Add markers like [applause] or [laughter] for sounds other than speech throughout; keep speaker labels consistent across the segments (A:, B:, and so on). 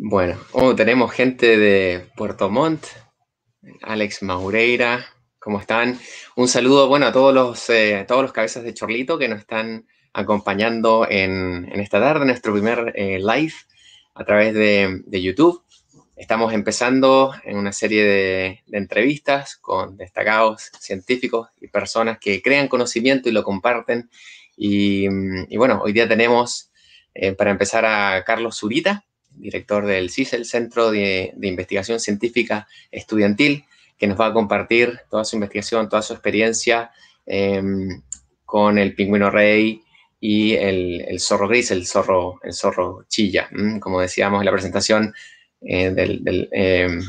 A: Bueno, oh, tenemos gente de Puerto Montt, Alex Maureira, ¿cómo están? Un saludo, bueno, a todos los, eh, todos los cabezas de Chorlito que nos están acompañando en, esta tarde, nuestro primer eh, live a través de, YouTube. Estamos empezando en una serie de, entrevistas con destacados científicos y personas que crean conocimiento y lo comparten Mm, y, bueno, hoy día tenemos eh, para empezar a Carlos Zurita, director del CIS, el Centro de, Investigación Científica Estudiantil, que nos va a compartir toda su investigación, toda su experiencia em, con el pingüino rey y el, zorro gris, el zorro, el zorro chilla, como decíamos en la presentación eh, em,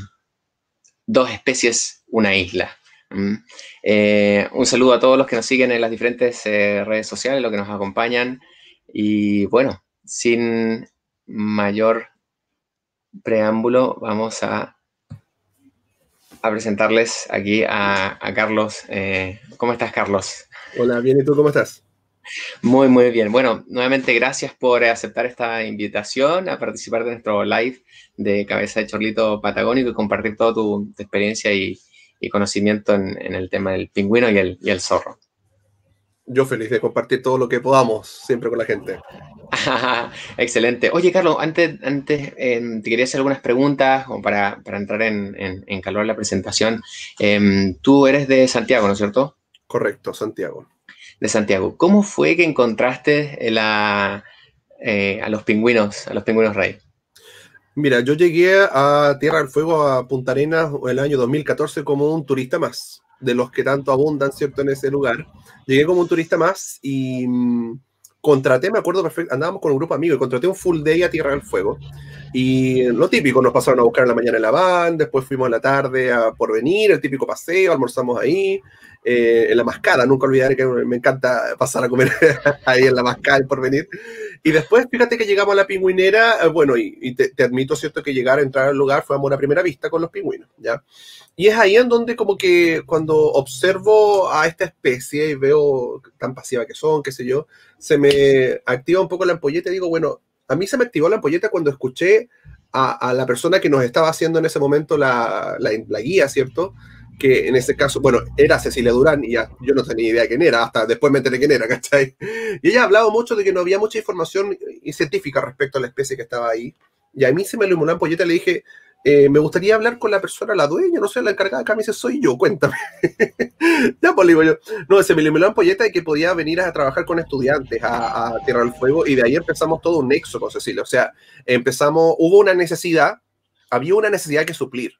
A: dos especies, una isla. Mm. Eh, un saludo a todos los que nos siguen en las diferentes eh, redes sociales, los que nos acompañan. Y bueno, sin mayor preámbulo, vamos a, a presentarles aquí a, Carlos. Eh, ¿Cómo estás, Carlos? Hola, bien, ¿y tú cómo estás? Muy, muy bien. Bueno, nuevamente gracias por aceptar esta invitación a participar de nuestro live de Cabeza de Chorlito Patagónico y compartir toda tu experiencia y, conocimiento en, el tema del pingüino y el, zorro. Yo feliz de compartir todo lo que podamos siempre con la gente. [laughs] Excelente. Oye, Carlos, antes, antes em, te quería hacer algunas preguntas o para, entrar en, calor la presentación. Em, tú eres de Santiago, ¿no es cierto? Correcto, Santiago. De Santiago. ¿Cómo fue que encontraste eh, a los pingüinos, a los pingüinos rey?
B: Mira, yo llegué a Tierra del Fuego, a Punta Arenas, el año 2014 como un turista más, de los que tanto abundan, ¿cierto?, en ese lugar. Llegué como un turista más y mm, contraté, me acuerdo perfecto, andábamos con un grupo amigo y contraté un full day a Tierra del Fuego. Y lo típico, nos pasaron a buscar en la mañana en la van, después fuimos en la tarde a Porvenir, el típico paseo, almorzamos ahí, eh, en la mascada, nunca olvidaré que me encanta pasar a comer [laughs] ahí en la mascada, y Porvenir. Y después, fíjate que llegamos a la pingüinera, eh, bueno, y, te, admito, ¿cierto? Que llegar a entrar al lugar fue amor a primera vista con los pingüinos, ¿ya? Y es ahí en donde como que cuando observo a esta especie y veo tan pasiva que son, qué sé yo, se me activa un poco la ampolleta y digo, bueno, a mí se me activó la ampolleta cuando escuché a, la persona que nos estaba haciendo en ese momento la, la guía, ¿cierto? que en este caso, bueno, era Cecilia Durán y yo no tenía idea quién era, hasta después me enteré quién era, [laughs] ¿cachai? Y ella ha hablado mucho de que no había mucha información científica respecto a la especie que estaba ahí. Y a mí se me iluminó un polleta, le dije, eh, me gustaría hablar con la persona, la dueña, no sé, la encargada acá, me dice, soy yo, cuéntame. [laughs] ya, pues, no, se me iluminó un polleta de que podía venir a trabajar con estudiantes a, a Tierra del Fuego y de ahí empezamos todo un nexo con Cecilia. O sea, empezamos, hubo una necesidad, había una necesidad que suplir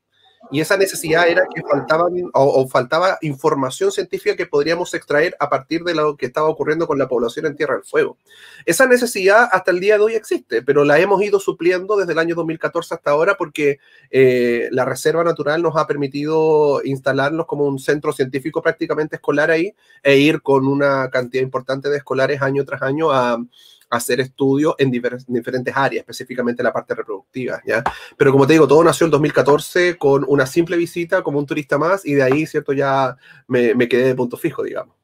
B: y esa necesidad era que faltaban o, faltaba información científica que podríamos extraer a partir de lo que estaba ocurriendo con la población en Tierra del Fuego. Esa necesidad hasta el día de hoy existe, pero la hemos ido supliendo desde el año 2014 hasta ahora porque eh, la Reserva Natural nos ha permitido instalarnos como un centro científico prácticamente escolar ahí e ir con una cantidad importante de escolares año tras año a hacer estudios en, diferentes áreas, específicamente la parte reproductiva, ¿ya? Pero como te digo, todo nació en 2014 con una simple visita como un turista más y de ahí, ¿cierto? Ya me, me quedé de punto fijo, digamos.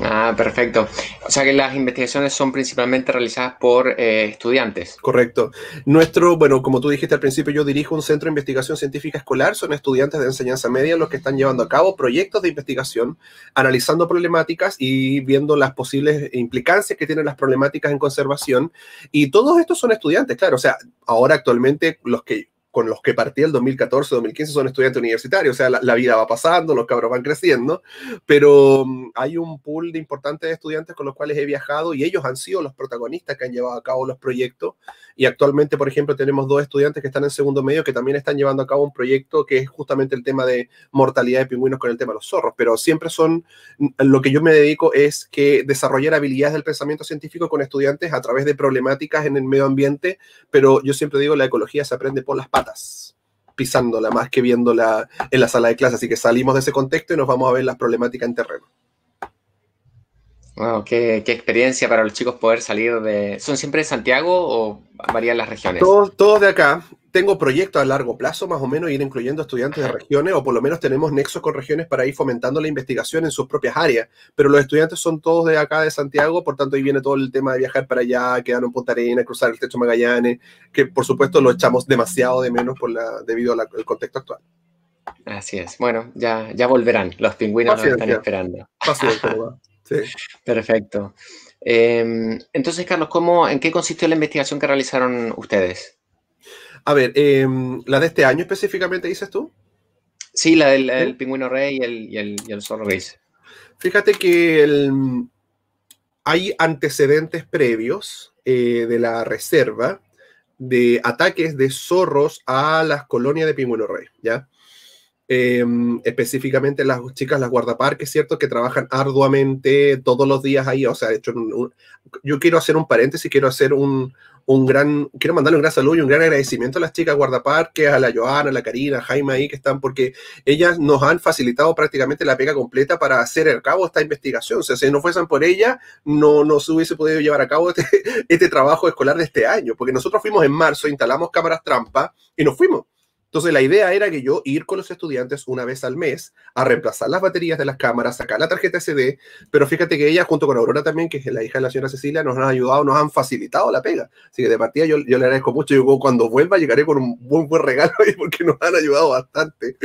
A: Ah, perfecto. O sea que las investigaciones son principalmente realizadas por eh, estudiantes.
B: Correcto. Nuestro, bueno, como tú dijiste al principio, yo dirijo un centro de investigación científica escolar. Son estudiantes de enseñanza media los que están llevando a cabo proyectos de investigación, analizando problemáticas y viendo las posibles implicancias que tienen las problemáticas en conservación. Y todos estos son estudiantes, claro. O sea, ahora actualmente los que con los que partí el 2014, 2015 son estudiantes universitarios, o sea, la, la, vida va pasando, los cabros van creciendo, pero mm, hay un pool de importantes estudiantes con los cuales he viajado y ellos han sido los protagonistas que han llevado a cabo los proyectos y actualmente, por ejemplo, tenemos dos estudiantes que están en segundo medio que también están llevando a cabo un proyecto que es justamente el tema de mortalidad de pingüinos con el tema de los zorros. Pero siempre son, lo que yo me dedico es que desarrollar habilidades del pensamiento científico con estudiantes a través de problemáticas en el medio ambiente, pero yo siempre digo, la ecología se aprende por las patas pisándola más que viéndola en la sala de clase. Así que salimos de ese contexto y nos vamos a ver las problemáticas en terreno.
A: Wow, qué, experiencia para los chicos poder salir de... ¿Son siempre de Santiago o varían las regiones?
B: Todos, de acá. Tengo proyectos a largo plazo, más o menos, ir incluyendo estudiantes de regiones, o por lo menos tenemos nexos con regiones para ir fomentando la investigación en sus propias áreas. Pero los estudiantes son todos de acá, de Santiago, por tanto, ahí viene todo el tema de viajar para allá, quedar en Punta Arenas, cruzar el techo Magallanes, que por supuesto lo echamos demasiado de menos por la, debido al contexto
A: actual. Así es. Bueno, ya, ya volverán. Los pingüinos nos están esperando. [laughs] Sí. Perfecto. Em, entonces, Carlos, ¿cómo, ¿en qué consistió la investigación que realizaron ustedes? A ver, em, ¿la de este año específicamente dices tú? Sí, la del pingüino rey y el, zorro gris. Fíjate
B: que hay antecedentes previos
A: eh, de la
B: reserva de ataques de zorros a las colonias de pingüino rey, ¿ya? Em, específicamente las chicas, las guardaparques, ¿cierto? Que trabajan arduamente todos los días ahí. O sea, hecho, yo quiero hacer un paréntesis, quiero hacer un, gran, quiero mandarle un gran saludo y un gran agradecimiento a las chicas guardaparques, a la Joana, a la Karina, a Jaime ahí que están, porque ellas nos han facilitado prácticamente la pega completa para hacer el cabo esta investigación. O sea, si no fuesen por ellas, no, no se hubiese podido llevar a cabo [laughs] este, este trabajo escolar de este año, porque nosotros fuimos en marzo, instalamos cámaras trampa y nos fuimos entonces la idea era que yo ir con los estudiantes una vez al mes a reemplazar las baterías de las cámaras, sacar la tarjeta SD, pero fíjate que ella junto con Aurora también, que es la hija de la señora Cecilia, nos han ayudado, nos han facilitado la pega. Así que de partida yo, le agradezco mucho. Yo cuando vuelva llegaré con un buen, buen regalo [laughs] porque nos han ayudado bastante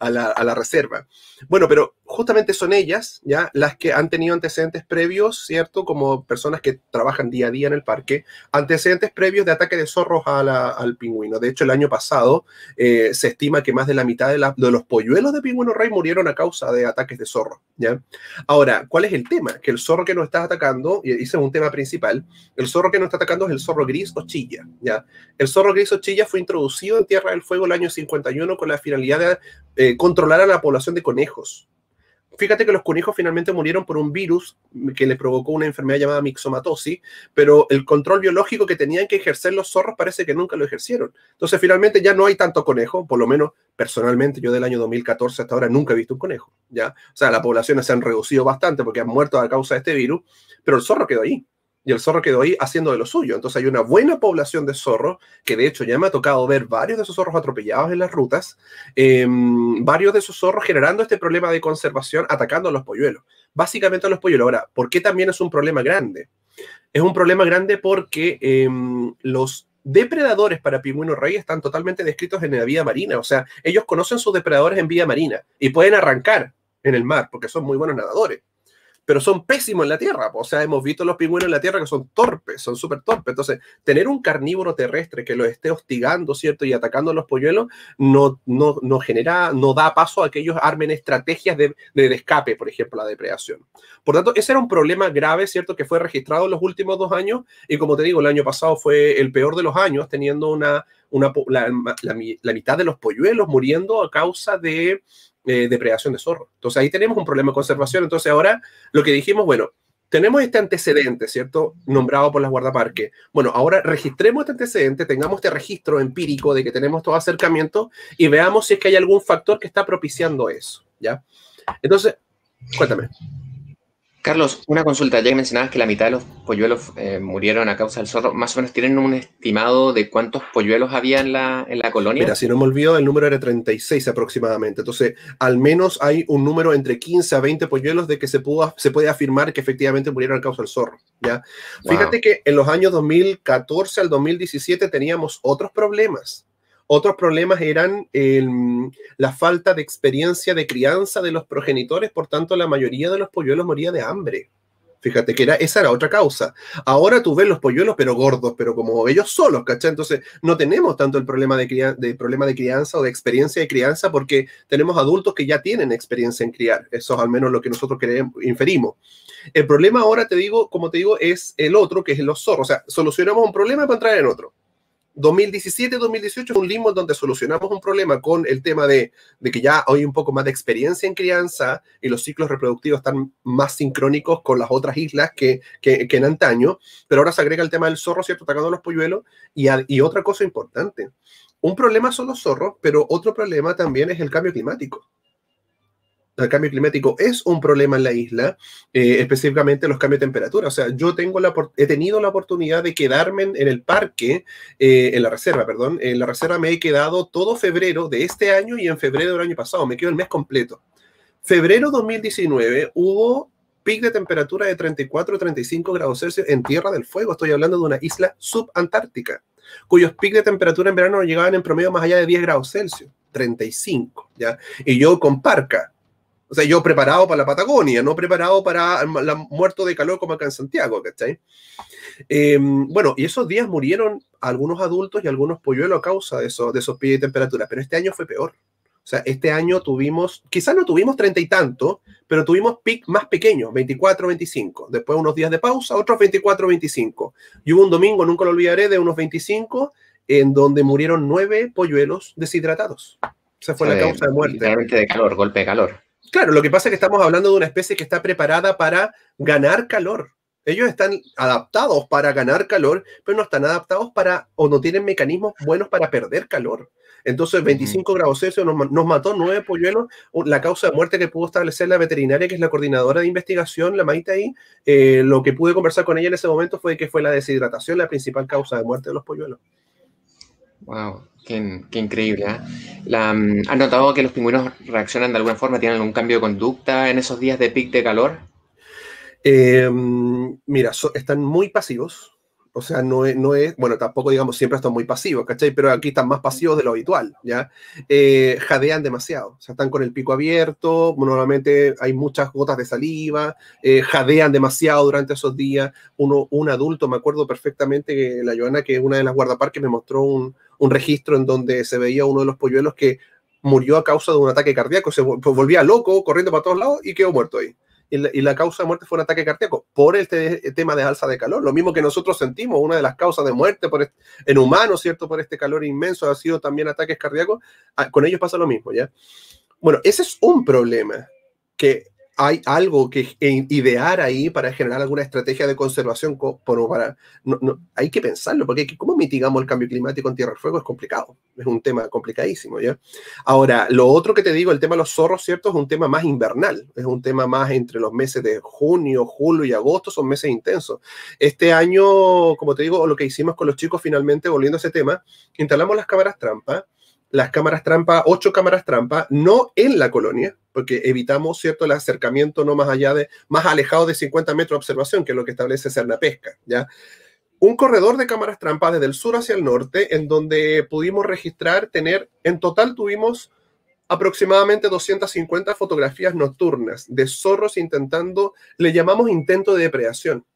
B: a la, reserva. Bueno, pero justamente son ellas, ¿ya? Las que han tenido antecedentes previos, ¿cierto? Como personas que trabajan día a día en el parque, antecedentes previos de ataques de zorros al pingüino. De hecho, el año pasado eh, se estima que más de la mitad de, de, los polluelos de pingüino rey murieron a causa de ataques de zorro, ¿ya? Ahora, ¿cuál es el tema? Que el zorro que nos está atacando, y ese es un tema principal, el zorro que nos está atacando es el zorro gris o chilla, ¿ya? El zorro gris o chilla fue introducido en Tierra del Fuego el año 51 con la finalidad de controlar a la población de conejos. Fíjate que los conejos finalmente murieron por un virus que le provocó una enfermedad llamada mixomatosis, pero el control biológico que tenían que ejercer los zorros parece que nunca lo ejercieron. Entonces finalmente ya no hay tanto conejo, por lo menos personalmente yo del año 2014 hasta ahora nunca he visto un conejo, ¿ya? O sea, las poblaciones se han reducido bastante porque han muerto a causa de este virus, pero el zorro quedó ahí y el zorro quedó ahí haciendo de lo suyo. Entonces hay una buena población de zorros, que de hecho ya me ha tocado ver varios de esos zorros atropellados en las rutas, em, varios de esos zorros generando este problema de conservación atacando a los polluelos, básicamente a los polluelos. Ahora, ¿por qué también es un problema grande? Es un problema grande porque em, los depredadores para pingüino rey están totalmente descritos en la vida marina, o sea, ellos conocen sus depredadores en vida marina y pueden arrancar en el mar porque son muy buenos nadadores pero son pésimos en la Tierra. O sea, hemos visto los pingüinos en la Tierra que son torpes, son súper torpes. Entonces, tener un carnívoro terrestre que lo esté hostigando, ¿cierto? Y atacando a los polluelos, no, no, genera, no da paso a aquellos ellos armen estrategias de, escape, por ejemplo, la depredación. Por tanto, ese era un problema grave, ¿cierto? Que fue registrado en los últimos dos años. Y como te digo, el año pasado fue el peor de los años, teniendo una, una la mitad de los polluelos muriendo a causa de eh, depredación de zorro. Entonces ahí tenemos un problema de conservación. Entonces ahora lo que dijimos, bueno, tenemos este antecedente, ¿cierto? Nombrado por las guardaparques. Bueno, ahora registremos este antecedente, tengamos este registro empírico de que tenemos todo acercamiento y veamos si es que hay algún factor que está propiciando eso,
A: ¿ya? Entonces, cuéntame. Carlos, una consulta, ya que mencionabas que la mitad de los polluelos eh, murieron a causa del zorro, más o menos tienen un estimado de cuántos polluelos había en la, colonia. Mira, si
B: no me olvido, el número era 36 aproximadamente. Entonces, al menos hay un número entre 15 a 20 polluelos de que se, pudo, se puede afirmar que efectivamente murieron a causa del zorro. ¿ya? Fíjate que en los años 2014 al 2017 teníamos otros problemas. Otros problemas eran em, la falta de experiencia de crianza de los progenitores, por tanto la mayoría de los polluelos moría de hambre. Fíjate que era, esa era otra causa. Ahora tú ves los polluelos, pero gordos, pero como ellos solos, ¿cachai? Entonces no tenemos tanto el problema de, problema de crianza o de experiencia de crianza porque tenemos adultos que ya tienen experiencia en criar. Eso es al menos lo que nosotros creemos, inferimos. El problema ahora, te digo, como te digo, es el otro, que es los zorros. O sea, solucionamos un problema para entrar en otro. 2017-2018 es un limbo donde solucionamos un problema con el tema de, que ya hay un poco más de experiencia en crianza y los ciclos reproductivos están más sincrónicos con las otras islas que, en antaño, pero ahora se agrega el tema del zorro, ¿cierto? Atacando a los polluelos y, y otra cosa importante. Un problema son los zorros, pero otro problema también es el cambio climático el cambio climático es un problema en la isla, eh, específicamente los cambios de temperatura. O sea, yo tengo la, he tenido la oportunidad de quedarme en, el parque, eh, en la reserva, perdón, en la reserva me he quedado todo febrero de este año y en febrero del año pasado, me quedo el mes completo. Febrero 2019 hubo pic de temperatura de 34 35 grados Celsius en Tierra del Fuego. Estoy hablando de una isla subantártica, cuyos pic de temperatura en verano llegaban en promedio más allá de 10 grados Celsius, 35, ¿ya? Y yo con parca, o sea, yo preparado para la Patagonia, no preparado para la muerto de calor como acá en Santiago, ¿cachai? Eh, bueno, y esos días murieron algunos adultos y algunos polluelos a causa de, eso, de esos pies de temperatura, pero este año fue peor. O sea, este año tuvimos, quizás no tuvimos treinta y tanto, pero tuvimos pic más pequeños, 24, 25. Después unos días de pausa, otros 24, 25. Y hubo un domingo, nunca lo olvidaré, de unos 25, en donde murieron nueve polluelos deshidratados. Esa fue o sea, la causa de
A: muerte. Realmente de calor, golpe de calor.
B: Claro, lo que pasa es que estamos hablando de una especie que está preparada para ganar calor. Ellos están adaptados para ganar calor, pero no están adaptados para o no tienen mecanismos buenos para perder calor. Entonces, 25 grados Celsius nos, mató nueve polluelos. La causa de muerte que pudo establecer la veterinaria, que es la coordinadora de investigación, la Maita ahí, eh, lo que pude conversar con ella en ese momento fue que fue la deshidratación la principal causa de muerte de los polluelos.
A: Wow. Qué, increíble. ¿ah? Mm, ¿Has notado que los pingüinos reaccionan de alguna forma? ¿Tienen algún cambio de conducta en esos días de pic de calor?
B: Eh, mm, mira, están muy pasivos. O sea, no es, no es, bueno, tampoco digamos siempre están muy pasivos, ¿cachai? Pero aquí están más pasivos de lo habitual, ¿ya? Eh, jadean demasiado, o sea, están con el pico abierto, normalmente hay muchas gotas de saliva, eh, jadean demasiado durante esos días. Uno, un adulto, me acuerdo perfectamente que la Joana, que es una de las guardaparques, me mostró un registro en donde se veía uno de los polluelos que murió a causa de un ataque cardíaco, se pues, volvía loco, corriendo para todos lados y quedó muerto ahí y la, causa de muerte fue un ataque cardíaco por este e, tema de alza de calor. Lo mismo que nosotros sentimos, una de las causas de muerte por en humanos, ¿cierto? Por este calor inmenso ha sido también ataques cardíacos. Ah, con ellos pasa lo mismo, ¿ya? Bueno, ese es un problema que hay algo que eh, idear ahí para generar alguna estrategia de conservación, por no, hay que pensarlo, porque cómo mitigamos el cambio climático en Tierra del Fuego es complicado, es un tema complicadísimo. ¿ya? Ahora, lo otro que te digo, el tema de los zorros, ¿cierto? Es un tema más invernal, es un tema más entre los meses de junio, julio y agosto, son meses intensos. Este año, como te digo, lo que hicimos con los chicos finalmente, volviendo a ese tema, instalamos las cámaras trampa las cámaras trampa, ocho cámaras trampa, no en la colonia, porque evitamos, ¿cierto?, el acercamiento no más allá de, más alejado de 50 metros de observación, que es lo que establece la Pesca, ¿ya? Un corredor de cámaras trampa desde el sur hacia el norte, en donde pudimos registrar, tener, en total tuvimos aproximadamente 250 fotografías nocturnas de zorros intentando, le llamamos intento de depredación,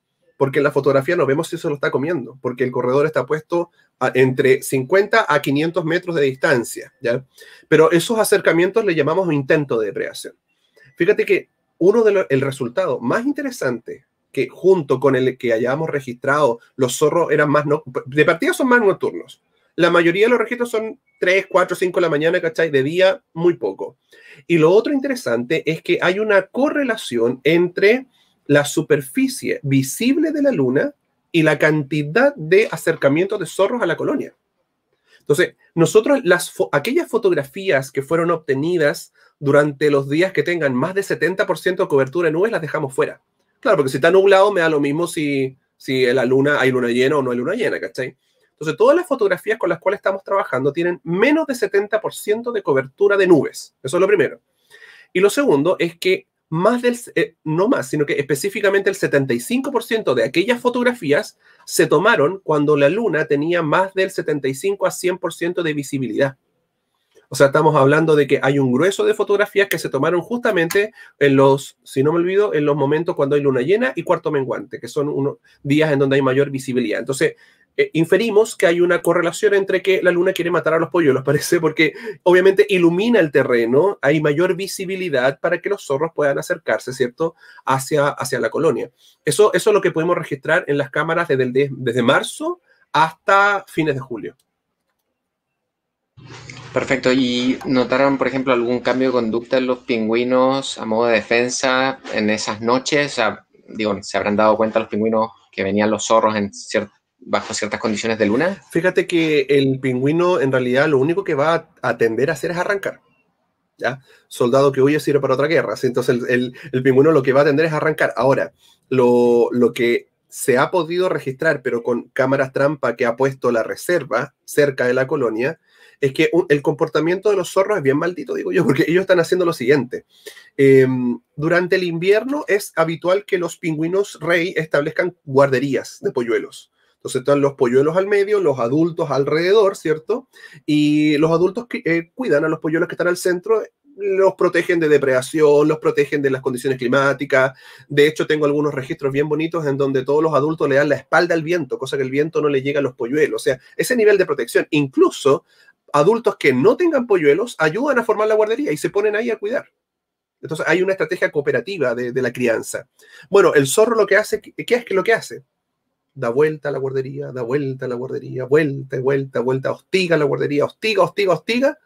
B: porque en la fotografía no vemos si eso lo está comiendo, porque el corredor está puesto entre 50 a 500 metros de distancia, ¿ya? Pero esos acercamientos le llamamos intento de depredación. Fíjate que uno de los, el resultado más interesante que junto con el que hayamos registrado, los zorros eran más, de partida son más nocturnos. La mayoría de los registros son 3, 4, 5 de la mañana, ¿cachai? De día, muy poco. Y lo otro interesante es que hay una correlación entre la superficie visible de la Luna y la cantidad de acercamientos de zorros a la colonia. Entonces, nosotros, las aquellas fotografías que fueron obtenidas durante los días que tengan más de 70% de cobertura de nubes, las dejamos fuera. Claro, porque si está nublado me da lo mismo si, si la luna, hay luna llena o no hay luna llena, ¿cachai? Entonces, todas las fotografías con las cuales estamos trabajando tienen menos de 70% de cobertura de nubes. Eso es lo primero. Y lo segundo es que más del, eh, no más, sino que específicamente el 75% de aquellas fotografías se tomaron cuando la luna tenía más del 75 a 100% de visibilidad. O sea, estamos hablando de que hay un grueso de fotografías que se tomaron justamente en los, si no me olvido, en los momentos cuando hay luna llena y cuarto menguante, que son unos días en donde hay mayor visibilidad. Entonces, eh, inferimos que hay una correlación entre que la luna quiere matar a los polluelos, [laughs] parece, porque obviamente ilumina el terreno, hay mayor visibilidad para que los zorros puedan acercarse, ¿cierto?, hacia, hacia la colonia. Eso, eso es lo que podemos registrar en las cámaras desde, desde marzo hasta fines de julio.
A: Perfecto. ¿Y notaron, por ejemplo, algún cambio de conducta en los pingüinos a modo de defensa en esas noches? O sea, digo, ¿se habrán dado cuenta los pingüinos que venían los zorros en cierto bajo ciertas condiciones de luna? Fíjate que el pingüino en realidad lo único que
B: va a atender a hacer es arrancar. ¿ya? Soldado que huye sirve para otra guerra. Entonces el, pingüino lo que va a atender es arrancar. Ahora, lo, que se ha podido registrar, pero con cámaras trampa que ha puesto la reserva cerca de la colonia, es que el comportamiento de los zorros es bien maldito, digo yo, [laughs] porque ellos están haciendo lo siguiente. Em, durante el invierno es habitual que los pingüinos rey establezcan guarderías de polluelos. Entonces están los polluelos al medio, los adultos alrededor, ¿cierto? Y los adultos que eh, cuidan a los polluelos que están al centro los protegen de depredación, los protegen de las condiciones climáticas. De hecho, tengo algunos registros bien bonitos en donde todos los adultos le dan la espalda al viento, cosa que el viento no le llega a los polluelos. O sea, ese nivel de protección, incluso adultos que no tengan polluelos, ayudan a formar la guardería y se ponen ahí a cuidar. Entonces, hay una estrategia cooperativa de, la crianza. Bueno, el zorro lo que hace, ¿qué es lo que hace? da vuelta a la guardería, da vuelta a la guardería, vuelta, vuelta, vuelta, hostiga a la guardería, hostiga, hostiga, hostiga,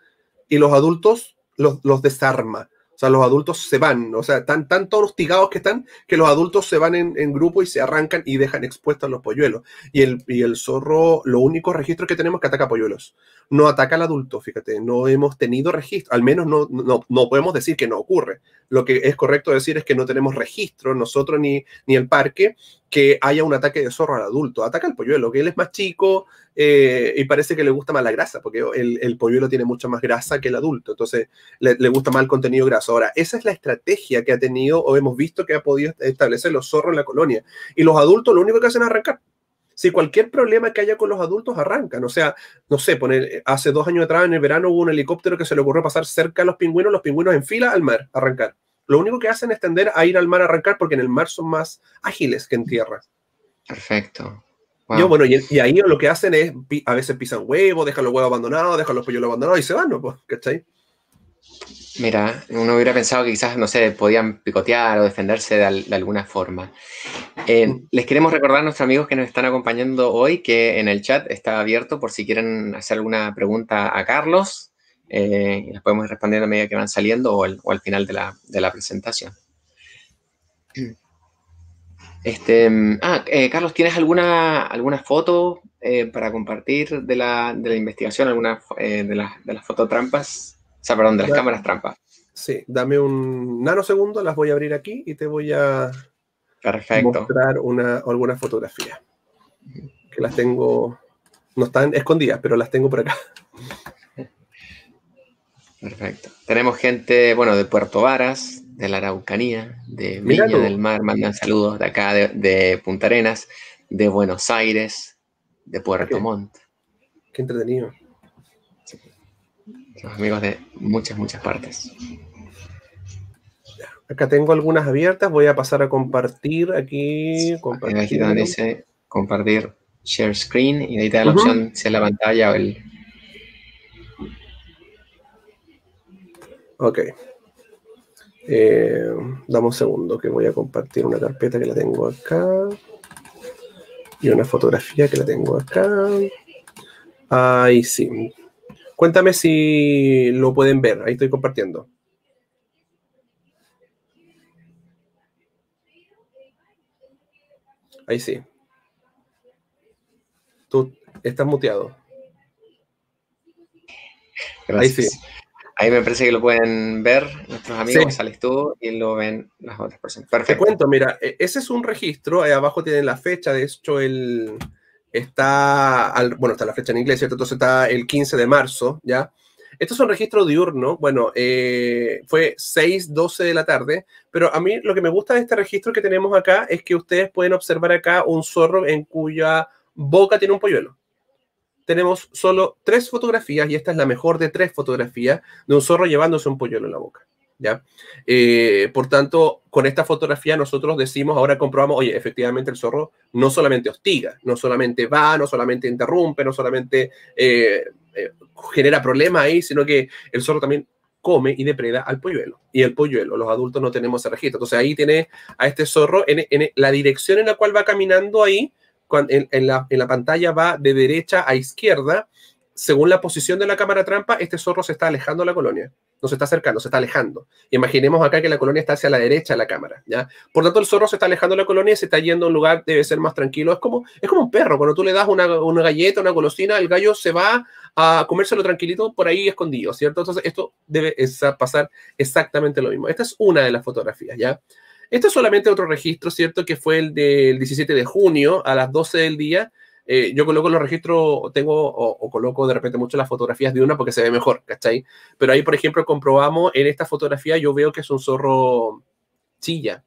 B: y los adultos los, los desarma. O sea, los adultos se van, o sea, están tan hostigados que están que los adultos se van en, grupo y se arrancan y dejan expuestos a los polluelos. Y el, el zorro, lo único registro que tenemos es que ataca polluelos. No ataca al adulto, fíjate, no hemos tenido registro, al menos no, no, no podemos decir que no ocurre. Lo que es correcto decir es que no tenemos registro, nosotros ni, ni el parque, que haya un ataque de zorro al adulto. Ataca al polluelo, que él es más chico, eh, y parece que le gusta más la grasa, porque el, polluelo tiene mucha más grasa que el adulto, entonces le, gusta más el contenido graso. Ahora, esa es la estrategia que ha tenido o hemos visto que ha podido establecer los zorros en la colonia, y los adultos lo único que hacen es arrancar. Si cualquier problema que haya con los adultos arrancan, o sea, no sé, hace dos años atrás en el verano hubo un helicóptero que se le ocurrió pasar cerca a los pingüinos, los pingüinos en fila al mar, arrancar. Lo único que hacen es tender a ir al mar a arrancar porque en el mar son más ágiles que en tierra.
A: Perfecto bueno,
B: y, ahí lo que hacen es, a veces pisan huevos, dejan los huevos abandonados, dejan los polluelos abandonados y se van, ¿no? Pues, ¿Cachai?
A: Mira, uno hubiera pensado que quizás, no sé, podían picotear o defenderse de, alguna forma. Eh, mm. les queremos recordar a nuestros amigos que nos están acompañando hoy que en el chat está abierto por si quieren hacer alguna pregunta a Carlos. Eh, y las podemos ir a medida que van saliendo o, al final de la, de la presentación. [clears throat] Este, mm, ah, eh, Carlos, ¿tienes alguna, alguna foto eh, para compartir de la, investigación, alguna eh, de, las, de las fototrampas? O sea, perdón, de las cámaras trampas.
B: Sí, dame un nanosegundo, las voy a abrir aquí y te voy a mostrar una, alguna fotografía. Que las tengo, no están escondidas, pero las tengo por acá.
A: Perfecto. Tenemos gente, bueno, de Puerto Varas, de la Araucanía, de Viña del Mar, mandan saludos de acá, de, Punta Arenas, de Buenos Aires, de Puerto Montt.
B: Qué entretenido.
A: amigos de muchas, muchas partes.
B: Acá tengo algunas abiertas, voy a pasar a compartir aquí. Compartir. Aquí donde dice
A: compartir share screen y ahí te da la opción si es la pantalla o el... Ok. Eh, dame un segundo que voy
B: a compartir una carpeta que la tengo acá y una fotografía que la tengo acá. Ahí sí. Cuéntame si lo pueden ver. Ahí estoy compartiendo. Ahí sí. Tú estás muteado. Ahí sí.
A: Ahí me parece que lo pueden ver nuestros amigos, sales tú y lo ven las otras personas. Perfecto. Te cuento, mira,
B: e-, ese es un registro, ahí abajo tienen la fecha, de hecho el, está, bueno, está la fecha en inglés, ¿cierto? Entonces está el 15 de marzo, ¿ya? Esto es un registro diurno, bueno, eh, fue 6, 12 de la tarde, pero a mí lo que me gusta de este registro que tenemos acá es que ustedes pueden observar acá un zorro en cuya boca tiene un polluelo tenemos solo tres fotografías, y esta es la mejor de tres fotografías, de un zorro llevándose un polluelo en la boca. ¿ya? Eh, por tanto, con esta fotografía nosotros decimos, ahora comprobamos, oye, efectivamente el zorro no solamente hostiga, no solamente va, no solamente interrumpe, no solamente eh, eh, genera problemas ahí, sino que el zorro también come y depreda al polluelo. Y el polluelo, los adultos no tenemos ese registro. Entonces ahí tiene a este zorro en la dirección en la cual va caminando ahí, en, la, en la pantalla va de derecha a izquierda, según la posición de la cámara trampa, este zorro se está alejando de la colonia. No se está acercando, se está alejando. Imaginemos acá que la colonia está hacia la derecha de la cámara, ¿ya? Por tanto, el zorro se está alejando de la colonia y se está yendo a un lugar debe ser más tranquilo. Es como, es como un perro, cuando tú le das una, una galleta, una golosina, el gallo se va a comérselo tranquilito por ahí escondido, ¿cierto? Entonces, esto debe pasar exactamente lo mismo. Esta es una de las fotografías, ¿ya? Esto es solamente otro registro, ¿cierto? Que fue el del 17 de junio a las 12 del día. Eh, yo coloco los registros, tengo o, coloco de repente mucho las fotografías de una porque se ve mejor, ¿cachai? Pero ahí, por ejemplo, comprobamos en esta fotografía, yo veo que es un zorro chilla,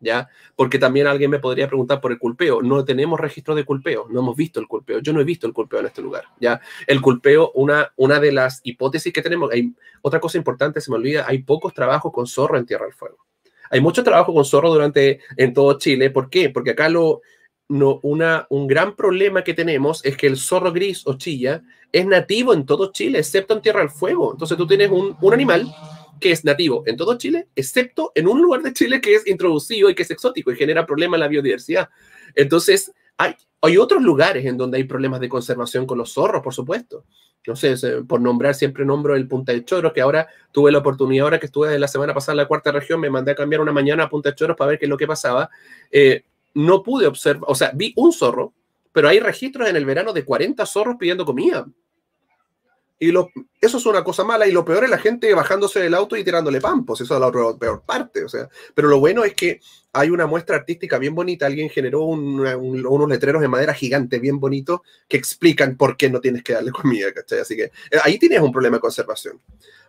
B: ¿ya? Porque también alguien me podría preguntar por el culpeo. No tenemos registro de culpeo, no hemos visto el culpeo. Yo no he visto el culpeo en este lugar, ¿ya? El culpeo, una, una de las hipótesis que tenemos, hay, otra cosa importante, se me olvida, hay pocos trabajos con zorro en Tierra del Fuego. Hay mucho trabajo con zorro durante en todo Chile. ¿Por qué? Porque acá lo, no, una, un gran problema que tenemos es que el zorro gris o chilla es nativo en todo Chile, excepto en Tierra del Fuego. Entonces tú tienes un, animal que es nativo en todo Chile, excepto en un lugar de Chile que es introducido y que es exótico y genera problemas en la biodiversidad. Entonces, hay, hay otros lugares en donde hay problemas de conservación con los zorros, por supuesto no sé, por nombrar siempre nombro el Punta de Choros, que ahora tuve la oportunidad, ahora que estuve desde la semana pasada en la cuarta región, me mandé a cambiar una mañana a Punta de Choros para ver qué es lo que pasaba. Eh, no pude observar, o sea, vi un zorro, pero hay registros en el verano de 40 zorros pidiendo comida. Y los, eso es una cosa mala y lo peor es la gente bajándose del auto y tirándole pampos, eso es la peor parte, o sea, pero lo bueno es que hay una muestra artística bien bonita, alguien generó unos letreros de madera gigante bien bonito, que explican por qué no tienes que darle [laughs] comida, ¿cachai? Así que eh, ahí tienes un problema de conservación.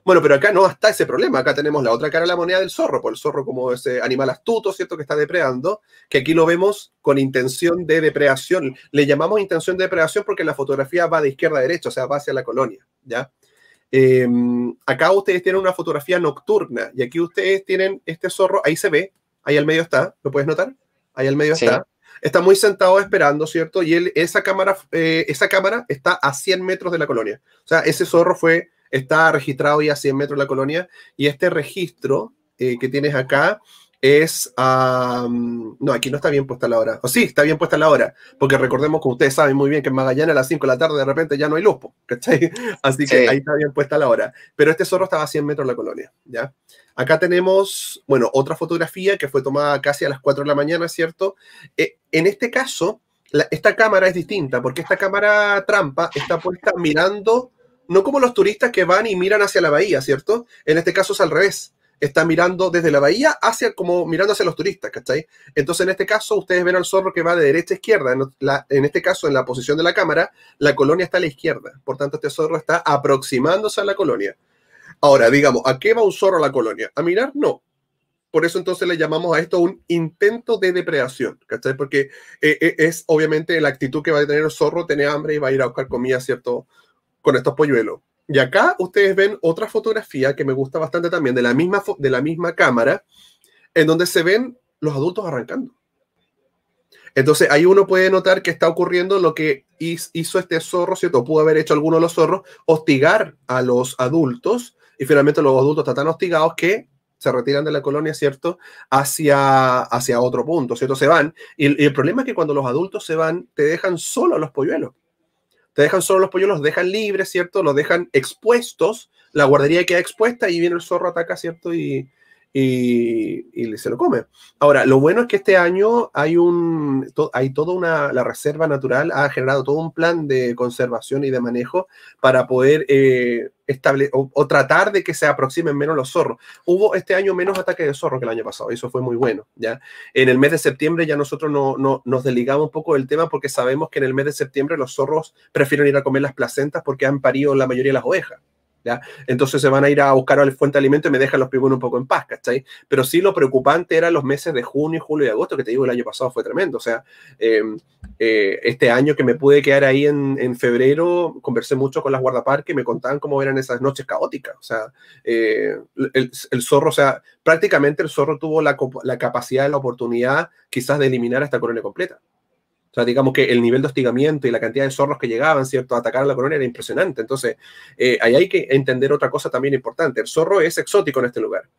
B: Bueno, pero acá no está ese problema, acá tenemos la otra cara de la moneda del zorro, por pues el zorro como ese animal astuto, ¿cierto? Que está depredando, que aquí lo vemos con intención de depredación, le llamamos intención de depredación porque la fotografía va de izquierda a derecha, o sea, va hacia la colonia, ¿ya? Em, acá ustedes tienen una fotografía nocturna y aquí ustedes tienen este zorro, ahí se ve, ahí al medio está, ¿lo puedes notar? Ahí al medio está. Está muy sentado esperando, ¿cierto? Y esa, cámara, eh, esa cámara está a 100 metros de la colonia. O sea, ese zorro fue, está registrado ya a 100 metros de la colonia y este registro eh, que tienes acá es... no, aquí no está bien puesta la hora. O sí, está bien puesta la hora, porque recordemos, que ustedes saben muy bien, que en Magallanes a las 5 de la tarde de repente ya no hay luz, [laughs] Así que ahí está bien puesta la hora. Pero este zorro estaba a 100 metros de la colonia, ¿ya? Acá tenemos, bueno, otra fotografía que fue tomada casi a las 4 de la mañana, ¿cierto? Eh, en este caso, esta cámara es distinta, porque esta cámara trampa está puesta mirando, no como los turistas que van y miran hacia la bahía, ¿cierto? En este caso es al revés está mirando desde la bahía hacia como mirando hacia los turistas, ¿cachai? Entonces en este caso ustedes ven al zorro que va de derecha a izquierda, en, este caso en la posición de la cámara, la colonia está a la izquierda, por tanto este zorro está aproximándose a la colonia. Ahora, digamos, ¿a qué va un zorro a la colonia? ¿A mirar? No. Por eso entonces le llamamos a esto un intento de depredación, ¿cachai? Porque eh, eh, es obviamente la actitud que va a tener el zorro, tener hambre y va a ir a buscar comida, ¿cierto? Con estos polluelos. Y acá ustedes ven otra fotografía que me gusta bastante también, de la misma, de la misma cámara, en donde se ven los adultos arrancando. Entonces ahí uno puede notar que está ocurriendo lo que hizo este zorro, ¿cierto? Pudo haber hecho alguno de los zorros, hostigar a los adultos, y finalmente los adultos están tan hostigados que se retiran de la colonia, ¿cierto? Hacia, hacia otro punto, ¿cierto? Se van. y, el problema es que cuando los adultos se van, te dejan solo a los polluelos te dejan solo los pollos, los dejan libres, ¿cierto? Los dejan expuestos, la guardería queda expuesta y viene el zorro, ataca, ¿cierto? Y, y, se lo come. Ahora, lo bueno es que este año hay un, hay toda una, la Reserva Natural ha generado todo un plan de conservación y de manejo para poder eh, establecer o, tratar de que se aproximen menos los zorros. Hubo este año menos ataques de zorros que el año pasado, eso fue muy bueno, ¿ya? En el mes de septiembre ya nosotros no, nos desligamos un poco del tema porque sabemos que en el mes de septiembre los zorros prefieren ir a comer las placentas porque han parido la mayoría de las ovejas, entonces se van a ir a buscar la fuente de alimento y me dejan los pibones un poco en paz, ¿cachai? Pero sí lo preocupante eran los meses de junio, julio y agosto, que te digo, el año pasado fue tremendo. O sea, em, eh, este año que me pude quedar ahí en, febrero, conversé mucho con las guardaparques y me contaban cómo eran esas noches caóticas. O sea, eh, el, zorro, o sea, prácticamente el zorro tuvo la, capacidad capacidad, la oportunidad quizás de eliminar hasta esta corona completa. O sea, digamos que el nivel de hostigamiento y la cantidad de zorros que llegaban, ¿cierto?, a atacar a la colonia era impresionante. Entonces, eh, ahí hay que entender otra cosa también importante. El zorro es exótico en este lugar.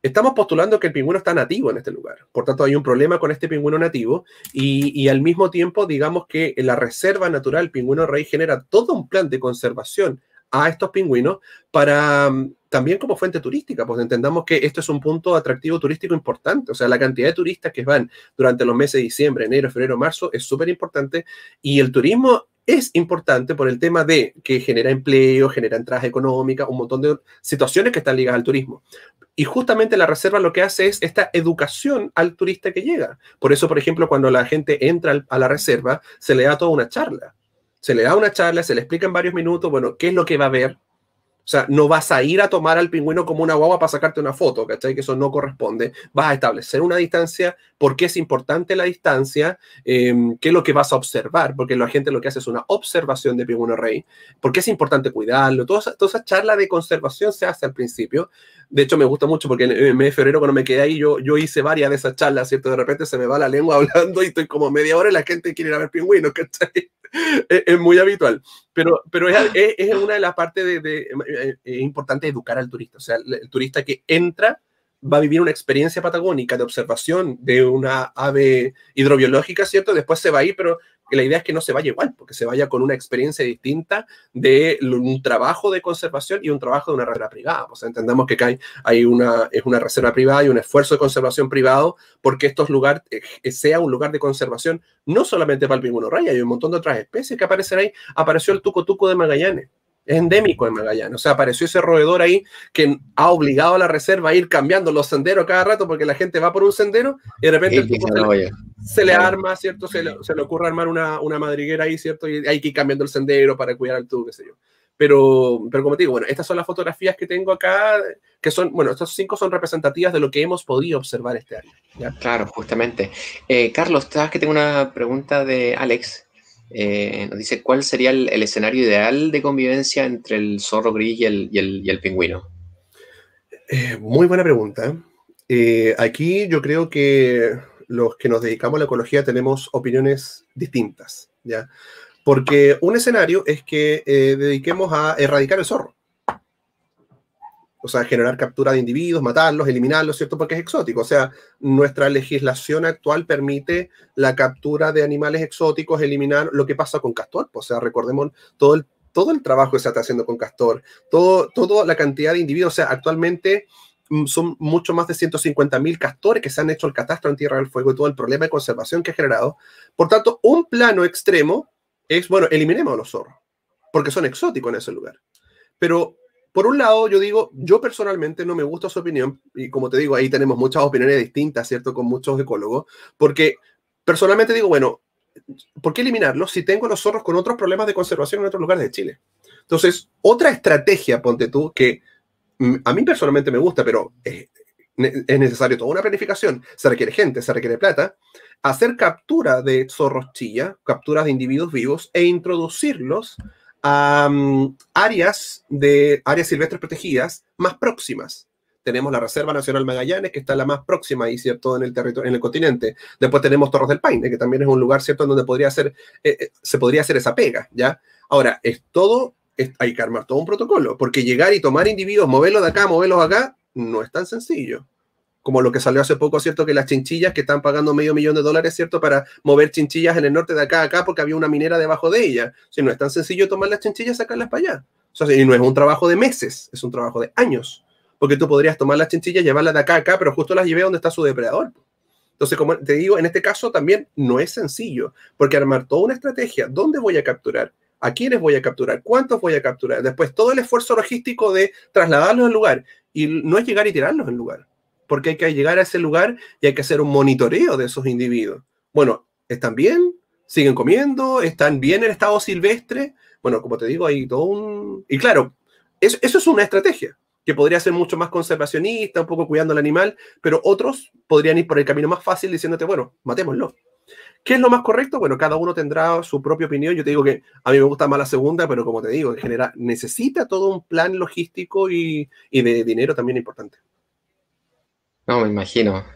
B: Estamos postulando que el pingüino está nativo en este lugar. Por tanto, hay un problema con este pingüino nativo y, y al mismo tiempo, digamos que la reserva natural pingüino rey genera todo un plan de conservación a estos pingüinos para mm, también como fuente turística, pues entendamos que esto es un punto atractivo turístico importante, o sea, la cantidad de turistas que van durante los meses de diciembre, enero, febrero, marzo es súper importante y el turismo es importante por el tema de que genera empleo, genera entradas económica un montón de situaciones que están ligadas al turismo. Y justamente la reserva lo que hace es esta educación al turista que llega. Por eso, por ejemplo, cuando la gente entra a la reserva, se le da toda una charla se le da una charla, se le explica en varios minutos, bueno, qué es lo que va a ver. O sea, no vas a ir a tomar al pingüino como una guagua para sacarte una foto, ¿cachai? Que eso no corresponde. Vas a establecer una distancia, por qué es importante la distancia, em, qué es lo que vas a observar, porque la gente lo que hace es una observación de pingüino rey, por qué es importante cuidarlo. Toda esa, toda charla de conservación se hace al principio. De hecho, me gusta mucho porque en el de febrero, cuando me quedé ahí, yo, yo hice varias de esas charlas, ¿cierto? De repente se me va la lengua [laughs] hablando y estoy como media hora y la gente quiere ir a ver pingüinos, ¿cachai? [laughs] es, muy habitual. Pero, pero es, una de las partes de, eh, es importante educar al turista. O sea, el, turista que entra va a vivir una experiencia patagónica de observación de una ave hidrobiológica, ¿cierto? Después se va a ir, pero la idea es que no se vaya igual, porque se vaya con una experiencia distinta de un trabajo de conservación y un trabajo de una reserva privada. O sea, entendamos que hay, hay una, es una reserva privada y un esfuerzo de conservación privado porque estos lugares eh, eh, sea un lugar de conservación no solamente para el pingüino raya, hay un montón de otras especies que aparecen ahí. Apareció el tuco tuco de Magallanes es endémico en Magallanes. O sea, apareció ese roedor ahí que ha obligado a la reserva a ir cambiando los senderos cada rato porque la gente va por un sendero y de repente se, le, arma, ¿cierto? Se le, ocurre armar una, madriguera ahí, ¿cierto? Y hay que ir cambiando el sendero para cuidar al tubo, qué sé yo. Pero, pero como te digo, bueno, estas son las fotografías que tengo acá, que son, bueno, estas cinco son representativas de lo que hemos podido observar este año.
A: ¿ya? Claro, justamente. Eh, Carlos, sabes que tengo una pregunta de Alex eh, nos dice, ¿cuál sería el, escenario ideal de convivencia entre el zorro gris y el, pingüino?
B: Eh, muy buena pregunta. Eh, aquí yo creo que los que nos dedicamos a la ecología tenemos opiniones distintas, ¿ya? Porque un escenario es que dediquemos a erradicar el zorro, o sea, generar captura de individuos, matarlos, eliminarlos, ¿cierto? Porque es exótico. O sea, nuestra legislación actual permite la captura de animales exóticos, eliminar lo que pasa con Castor. O sea, recordemos todo el, todo el trabajo que se está haciendo con Castor, todo, toda la cantidad de individuos. O sea, actualmente mm, son mucho más de 150.000 castores que se han hecho el catastro en Tierra del Fuego y todo el problema de conservación que ha generado. Por tanto, un plano extremo es, bueno, eliminemos a los zorros, porque son exóticos en ese lugar. Pero por un lado, yo digo, yo personalmente no me gusta su opinión, y como te digo, ahí tenemos muchas opiniones distintas, ¿cierto? Con muchos ecólogos, porque personalmente digo, bueno, ¿por qué eliminarlos si tengo los zorros con otros problemas de conservación en otros lugares de Chile? Entonces, otra estrategia, ponte tú, que mm, a mí personalmente me gusta, pero es, es necesario toda una planificación, se requiere gente, se requiere plata, hacer captura de zorros chilla, capturas de individuos vivos e introducirlos a áreas de áreas silvestres protegidas más próximas. Tenemos la Reserva Nacional Magallanes, que está la más próxima ahí, ¿cierto?, en el territorio, en el continente. Después tenemos Torres del Paine, que también es un lugar, ¿cierto?, donde podría hacer, eh, eh, se podría hacer esa pega, ¿ya? Ahora, es todo, hay que armar todo un protocolo, porque llegar y tomar individuos, moverlos de acá, moverlos acá, no es tan sencillo como lo que salió hace poco, ¿cierto? Que las chinchillas que están pagando medio millón de dólares, ¿cierto? Para mover chinchillas en el norte de acá a acá porque había una minera debajo de ella. si no es tan sencillo tomar las chinchillas y sacarlas para allá. y no es un trabajo de meses, es un trabajo de años. Porque tú podrías tomar las chinchillas, llevarlas de acá a acá, pero justo las llevé donde está su depredador. Entonces, como te digo, en este caso también no es sencillo, porque armar toda una estrategia, ¿dónde voy a capturar? ¿A quiénes voy a capturar? ¿Cuántos voy a capturar? Después, todo el esfuerzo logístico de trasladarlos al lugar y no es llegar y tirarlos al lugar porque hay que llegar a ese lugar y hay que hacer un monitoreo de esos individuos. Bueno, ¿están bien? ¿Siguen comiendo? ¿Están bien en estado silvestre? Bueno, como te digo, hay todo un... Y claro, eso, es una estrategia que podría ser mucho más conservacionista, un poco cuidando al animal, pero otros podrían ir por el camino más fácil diciéndote, bueno, matémoslo. ¿Qué es lo más correcto? Bueno, cada uno tendrá su propia opinión. Yo te digo que a mí me gusta más la segunda, pero como te digo, en general necesita todo un plan logístico y
A: de dinero también importante. No, me imagino.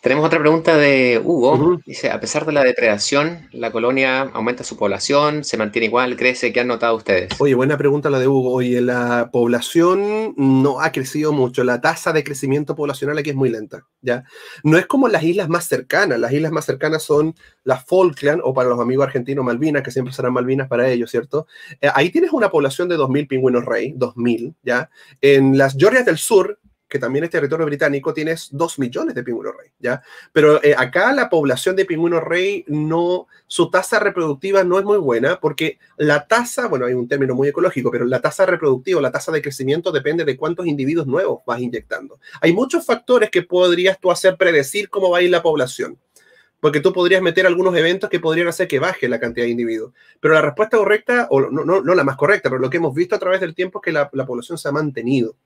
A: Tenemos otra pregunta de Hugo. Dice, a pesar de la depredación, ¿la colonia aumenta su población? ¿Se mantiene igual? ¿Crece? ¿Qué han notado ustedes?
B: Oye, buena pregunta la de Hugo. Oye, la población no ha crecido mucho. La tasa de crecimiento poblacional aquí es muy lenta. ¿ya? No es como las islas más cercanas. Las islas más cercanas son las Falkland, o para los amigos argentinos, Malvinas, que siempre serán Malvinas para ellos, ¿cierto? Eh, ahí tienes una población de 2.000 pingüinos rey, 2.000, ¿ya? En las Georgias del Sur que también es este territorio británico, tienes 2 millones de pingüinos rey, ¿ya? Pero eh, acá la población de pingüinos rey no, su tasa reproductiva no es muy buena porque la tasa, bueno, hay un término muy ecológico, pero la tasa reproductiva, la tasa de crecimiento depende de cuántos individuos nuevos vas inyectando. Hay muchos factores que podrías tú hacer predecir cómo va a ir la población. Porque tú podrías meter algunos eventos que podrían hacer que baje la cantidad de individuos. Pero la respuesta correcta, o no, no, la más correcta, pero lo que hemos visto a través del tiempo es que la población se ha mantenido.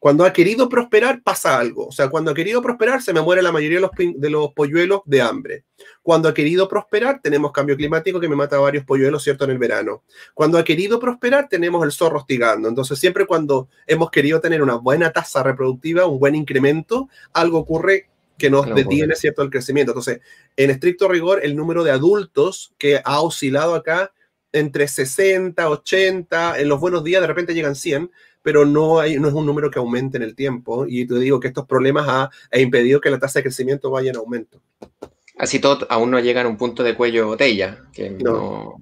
B: Cuando ha querido prosperar pasa algo. O sea, cuando ha querido prosperar se me muere la mayoría de los, de los polluelos de hambre. Cuando ha querido prosperar tenemos cambio climático que me mata varios polluelos, ¿cierto? En el verano. Cuando ha querido prosperar tenemos el zorro hostigando. Entonces siempre cuando hemos querido tener una buena tasa reproductiva, un buen incremento, algo ocurre que nos detiene, ¿cierto?, el crecimiento. Entonces, en estricto rigor, el número de adultos que ha oscilado acá entre 60, 80, en los buenos días de repente llegan 100, pero no, hay, no es un número que aumente en el tiempo. Y te digo que estos problemas ha, impedido que la tasa de crecimiento vaya en aumento.
A: Así todo, aún no llegan a un punto de cuello botella, que no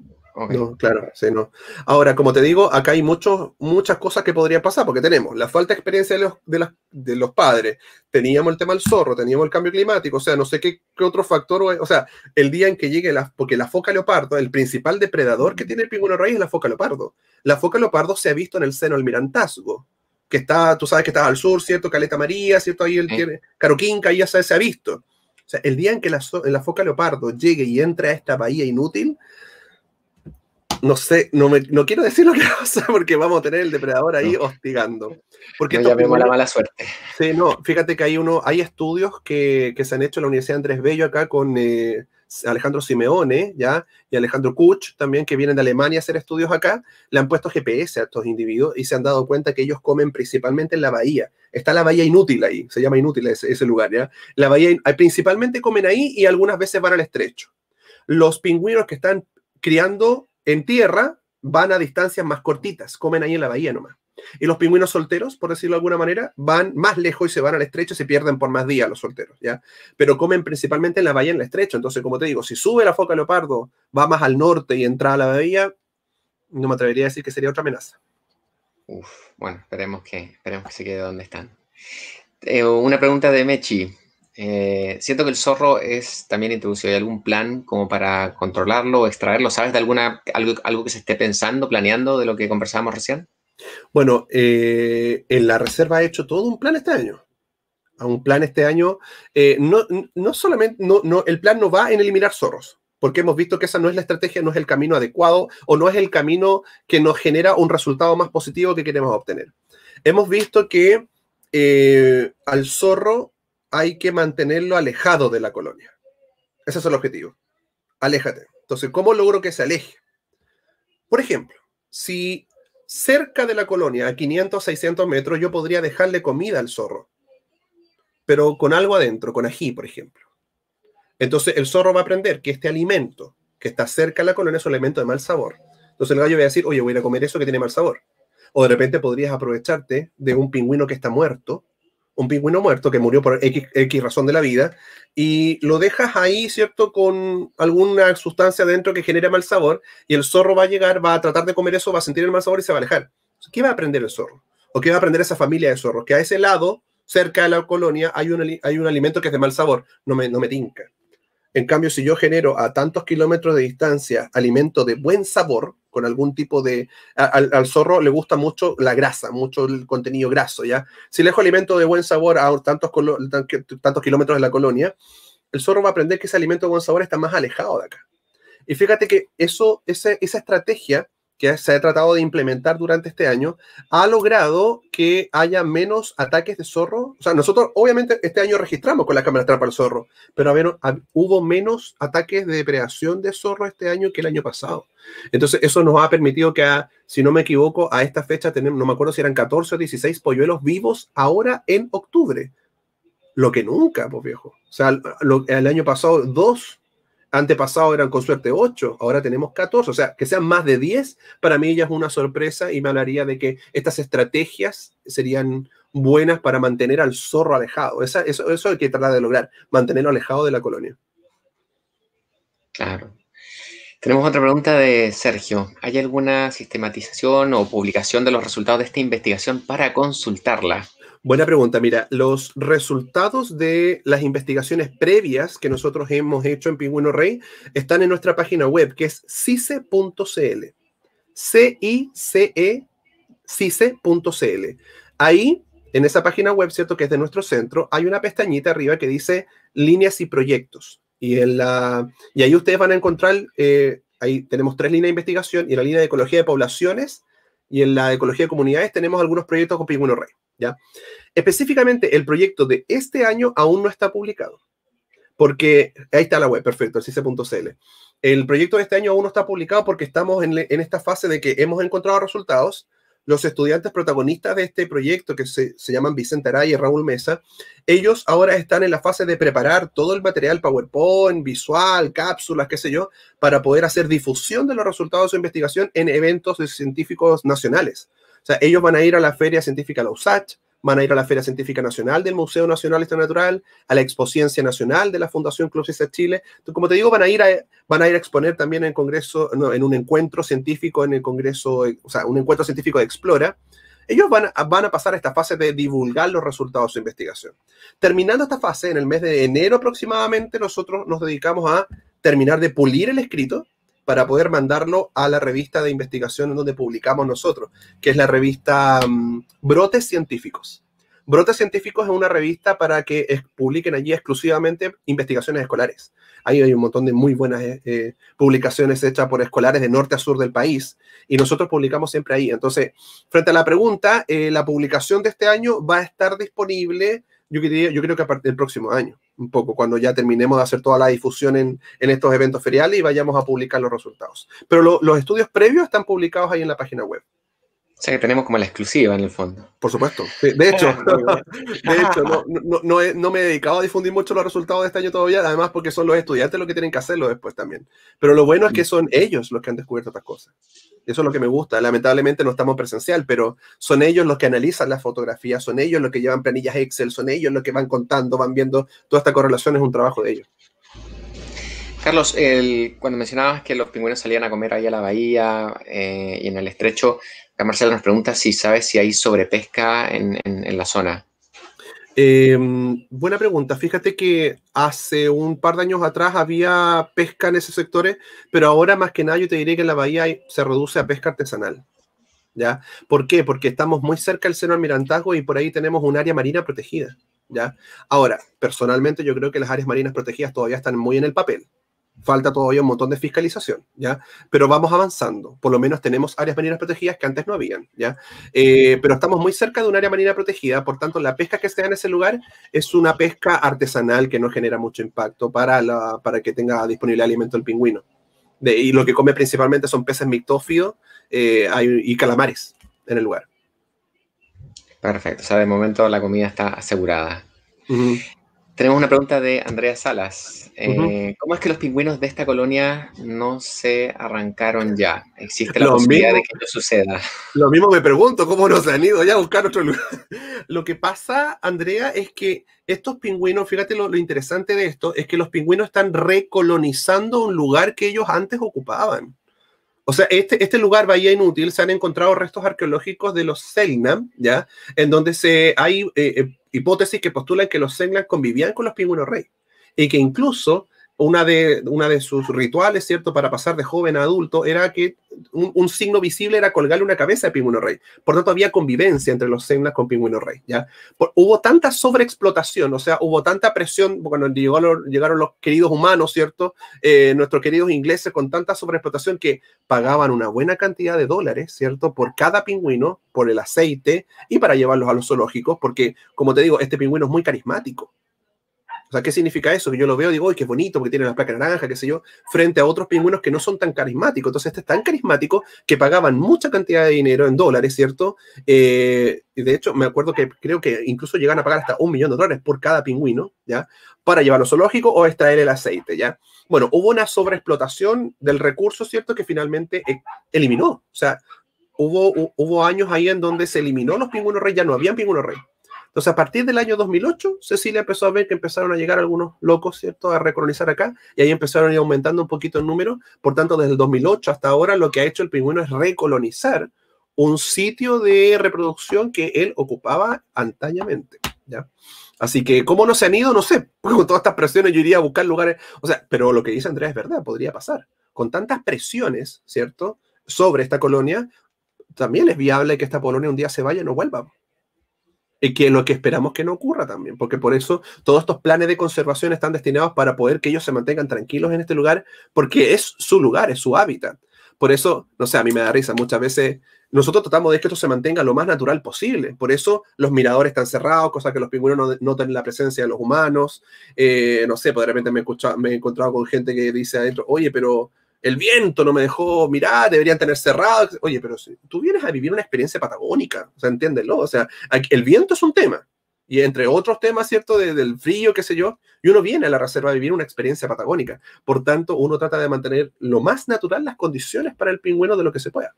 B: no, claro, sí, no. Ahora, como te digo, acá hay muchas cosas que podrían pasar, porque tenemos la falta de experiencia de los, de los padres, teníamos el tema del zorro, teníamos el cambio climático, o sea, no sé qué, otro factor, o sea, el día en que llegue la, porque la foca leopardo, el principal depredador que tiene el pingüino rey es la foca leopardo. La foca leopardo se ha visto en el seno almirantazgo, que está, tú sabes que está al sur, ¿cierto? Caleta María, ¿cierto? Ahí el tiene, Caroquinca, ahí ya se, se, ha visto. O sea, el día en que la, la foca leopardo llegue y entre a esta bahía inútil, no sé, no, me, no quiero decir lo que pasa porque vamos a tener el depredador ahí hostigando. Porque no llamemos la mala suerte. Sí, no, fíjate que hay uno, hay estudios que, se han hecho en la Universidad Andrés Bello acá con eh, Alejandro Simeone, ¿ya? Y Alejandro Kuch también, que vienen de Alemania a hacer estudios acá, le han puesto GPS a estos individuos y se han dado cuenta que ellos comen principalmente en la bahía. Está la bahía inútil ahí, se llama inútil ese, lugar, ¿ya? La bahía, principalmente comen ahí y algunas veces van al estrecho. Los pingüinos que están criando en tierra van a distancias más cortitas, comen ahí en la bahía nomás. Y los pingüinos solteros, por decirlo de alguna manera, van más lejos y se van al estrecho, y se pierden por más días los solteros, ¿ya? Pero comen principalmente en la bahía, en el estrecho. Entonces, como te digo, si sube la foca leopardo, va más al norte y entra a la bahía, no me atrevería a decir que sería otra amenaza.
A: Uf, bueno, esperemos que, esperemos que se quede donde están. Eh, una pregunta de Mechi. Eh, siento que el zorro es también introducido. ¿Hay algún plan como para controlarlo o extraerlo? ¿Sabes de alguna, algo, que se esté pensando, planeando de lo que conversábamos recién?
B: Bueno, eh, en la reserva ha hecho todo un plan este año. un plan este año, eh, no, solamente, el plan no va en eliminar zorros, porque hemos visto que esa no es la estrategia, no es el camino adecuado o no es el camino que nos genera un resultado más positivo que queremos obtener. Hemos visto que al zorro hay que mantenerlo alejado de la colonia. Ese es el objetivo. Aléjate. Entonces, ¿cómo logro que se aleje? Por ejemplo, si cerca de la colonia, a 500, 600 metros, yo podría dejarle comida al zorro, pero con algo adentro, con ají, por ejemplo. Entonces, el zorro va a aprender que este alimento que está cerca de la colonia es un alimento de mal sabor. Entonces, el gallo va a decir, oye, voy a a comer eso que tiene mal sabor. O de repente podrías aprovecharte de un pingüino que está muerto un pingüino muerto que murió por X, X, razón de la vida, y lo dejas ahí, ¿cierto?, con alguna sustancia dentro que genera mal sabor, y el zorro va a llegar, va a tratar de comer eso, va a sentir el mal sabor y se va a alejar. ¿Qué va a aprender el zorro? ¿O qué va a aprender esa familia de zorros? Que a ese lado, cerca de la colonia, hay un, hay un alimento que es de mal sabor, no me, no me tinca. En cambio, si yo genero a tantos kilómetros de distancia alimento de buen sabor, con algún tipo de... Al, zorro le gusta mucho la grasa, mucho el contenido graso, ¿ya? Si le dejo alimento de buen sabor a tantos, tantos kilómetros de la colonia, el zorro va a aprender que ese alimento de buen sabor está más alejado de acá. Y fíjate que eso, esa estrategia que se ha tratado de implementar durante este año, ha logrado que haya menos ataques de zorro. O sea, nosotros obviamente este año registramos con la cámara trampa al zorro, pero hubo menos ataques de depredación de zorro este año que el año pasado. Entonces, eso nos ha permitido que, si no me equivoco, a esta fecha tenemos, no me acuerdo si eran 14 o 16 polluelos vivos ahora en octubre. Lo que nunca, pues viejo. O sea, el año pasado dos Antepasado eran con suerte 8, ahora tenemos 14, o sea, que sean más de 10, para mí ya es una sorpresa y me hablaría de que estas estrategias serían buenas para mantener al zorro alejado. eso, eso hay que tratar de lograr, mantenerlo alejado de la colonia.
A: Claro. Tenemos otra pregunta de Sergio. ¿Hay alguna sistematización o publicación de los resultados de esta investigación para consultarla? Buena pregunta. Mira, los resultados de las investigaciones previas que nosotros
B: hemos hecho en Pingüino Rey están en nuestra página web, que es cice.cl. C-I-C-E, cice.cl. Ahí, en esa página web, ¿cierto? Que es de nuestro centro, hay una pestañita arriba que dice líneas y proyectos. Y, en la, y ahí ustedes van a encontrar, eh, ahí tenemos tres líneas de investigación y la línea de ecología de poblaciones y en la ecología de comunidades tenemos algunos proyectos con Pingüino Rey. ¿ya? Específicamente, el proyecto de este año aún no está publicado, porque ahí está la web, perfecto, cise.cl. El proyecto de este año aún no está publicado porque estamos en, en esta fase de que hemos encontrado resultados, los estudiantes protagonistas de este proyecto, que se, llaman Vicente Araya y Raúl Mesa, ellos ahora están en la fase de preparar todo el material PowerPoint, visual, cápsulas, qué sé yo, para poder hacer difusión de los resultados de su investigación en eventos científicos nacionales. O sea, ellos van a ir a la Feria Científica Lausach, van a ir a la Feria Científica Nacional del Museo Nacional de Historia Natural, a la Expociencia Nacional de la Fundación de Chile. como te digo, van a ir a, van a ir a exponer también en congreso, en un encuentro científico en el congreso, o sea, un encuentro científico de Explora. Ellos van van a pasar a esta fase de divulgar los resultados de su investigación. Terminando esta fase, en el mes de enero aproximadamente, nosotros nos dedicamos a terminar de pulir el escrito, para poder mandarlo a la revista de investigación en donde publicamos nosotros, que es la revista mm, Brotes Científicos. Brotes Científicos es una revista para que publiquen allí exclusivamente investigaciones escolares. Ahí hay un montón de muy buenas eh, eh, publicaciones hechas por escolares de norte a sur del país y nosotros publicamos siempre ahí. Entonces, frente a la pregunta, eh, la publicación de este año va a estar disponible, yo, yo creo que a partir del próximo año un poco cuando ya terminemos de hacer toda la difusión en, estos eventos feriales y vayamos a publicar los resultados. Pero los estudios previos están publicados ahí en la página web.
A: O sea que tenemos como la exclusiva en el fondo. Por supuesto. [laughs] [laughs] De hecho,
B: no, no, me he dedicado a difundir mucho los resultados de este año todavía, además porque son los estudiantes los que tienen que hacerlo después también. Pero lo bueno es que son ellos los que han descubierto estas cosas. Eso es lo que me gusta. Lamentablemente no estamos presencial, pero son ellos los que analizan las fotografías, son ellos los que llevan planillas Excel, son ellos los que van contando, van viendo toda esta correlación, es un trabajo de ellos.
A: Carlos, cuando mencionabas que los pingüinos salían a comer ahí a la bahía eh, y en el estrecho, Marcelo nos pregunta si sabes si hay sobrepesca en, la zona. Em,
B: buena pregunta. Fíjate que hace un par de años atrás había pesca en esos sectores, pero ahora más que nada yo te diré que en la bahía se reduce a pesca artesanal. ¿Ya? ¿Por qué? Porque estamos muy cerca del seno almirantazgo y por ahí tenemos un área marina protegida. ¿Ya? Ahora, personalmente yo creo que las áreas marinas protegidas todavía están muy en el papel falta todavía un montón de fiscalización, ¿ya? Pero vamos avanzando, por lo menos tenemos áreas marinas protegidas que antes no habían, ¿ya? Eh, pero estamos muy cerca de un área marina protegida, por tanto la pesca que se da en ese lugar es una pesca artesanal que no genera mucho impacto para, para que tenga disponible alimento el pingüino. De, y lo que come principalmente son peces mictófidos
A: eh, y calamares en el lugar. Perfecto, o sea, de momento la comida está asegurada. Tenemos una pregunta de Andrea Salas. Eh, ¿Cómo es que los pingüinos de esta colonia no se arrancaron ya? ¿Existe la posibilidad de que esto suceda?
B: Lo mismo me pregunto, ¿cómo no se han ido ya a buscar otro lugar? [laughs] Lo que pasa, Andrea, es que estos pingüinos, fíjate lo interesante de esto, es que los pingüinos están recolonizando un lugar que ellos antes ocupaban. O sea, este, este, lugar, Bahía Inútil, se han encontrado restos arqueológicos de los Selnam, ¿ya? En donde se, hay eh, eh, hipótesis que postulan que los Selnam convivían con los pingüinos rey y que incluso una de, una de sus rituales, ¿cierto?, para pasar de joven a adulto, era que un, signo visible era colgarle una cabeza de Pingüino Rey. Por tanto, había convivencia entre los Senlas con Pingüino Rey, ¿ya? hubo tanta sobreexplotación, o sea, hubo tanta presión, cuando llegaron, los queridos humanos, ¿cierto?, eh, nuestros queridos ingleses con tanta sobreexplotación que pagaban una buena cantidad de dólares, ¿cierto?, por cada pingüino, por el aceite y para llevarlos a los zoológicos, porque, como te digo, este pingüino es muy carismático, o sea, ¿qué significa eso? Que yo lo veo y digo, ¡ay, qué bonito! Porque tiene la placa naranja, qué sé yo, frente a otros pingüinos que no son tan carismáticos. Entonces, este es tan carismático que pagaban mucha cantidad de dinero en dólares, ¿cierto? Eh, y de hecho, me acuerdo que creo que incluso llegan a pagar hasta un millón de dólares por cada pingüino, ¿ya? Para llevarlo zoológico o extraer el aceite, ¿ya? Bueno, hubo una sobreexplotación del recurso, ¿cierto? Que finalmente eh, eliminó. O sea, hubo, hubo años ahí en donde se eliminó los pingüinos rey, ya no habían pingüinos rey. Entonces, a partir del año 2008, Cecilia empezó a ver que empezaron a llegar algunos locos, ¿cierto?, a recolonizar acá, y ahí empezaron a ir aumentando un poquito el número. Por tanto, desde el 2008 hasta ahora, lo que ha hecho el pingüino es recolonizar un sitio de reproducción que él ocupaba antañamente, ¿ya? Así que, ¿cómo no se han ido? No sé. [laughs] Con todas estas presiones yo iría a buscar lugares. O sea, pero lo que dice Andrea es verdad, podría pasar. Con tantas presiones, ¿cierto? Sobre esta colonia, también es viable que esta colonia un día se vaya y no vuelva y eh, que lo que esperamos que no ocurra también, porque por eso todos estos planes de conservación están destinados para poder que ellos se mantengan tranquilos en este lugar, porque es su lugar, es su hábitat. Por eso, no sé, a mí me da risa muchas veces. Nosotros tratamos de que esto se mantenga lo más natural posible. Por eso los miradores están cerrados, cosa que los pingüinos no notan la presencia de los humanos. Eh, no sé, pues de repente me, me he encontrado con gente que dice adentro, oye, pero el viento no me dejó mirar, deberían tener cerrado. Oye, pero si tú vienes a vivir una experiencia patagónica, o sea, entiéndelo, o sea, el viento es un tema, y entre otros temas, ¿cierto? del frío, qué sé yo, y uno viene a la reserva a vivir una experiencia patagónica. Por tanto, uno trata de mantener lo más natural las condiciones para el pingüino de lo que se pueda.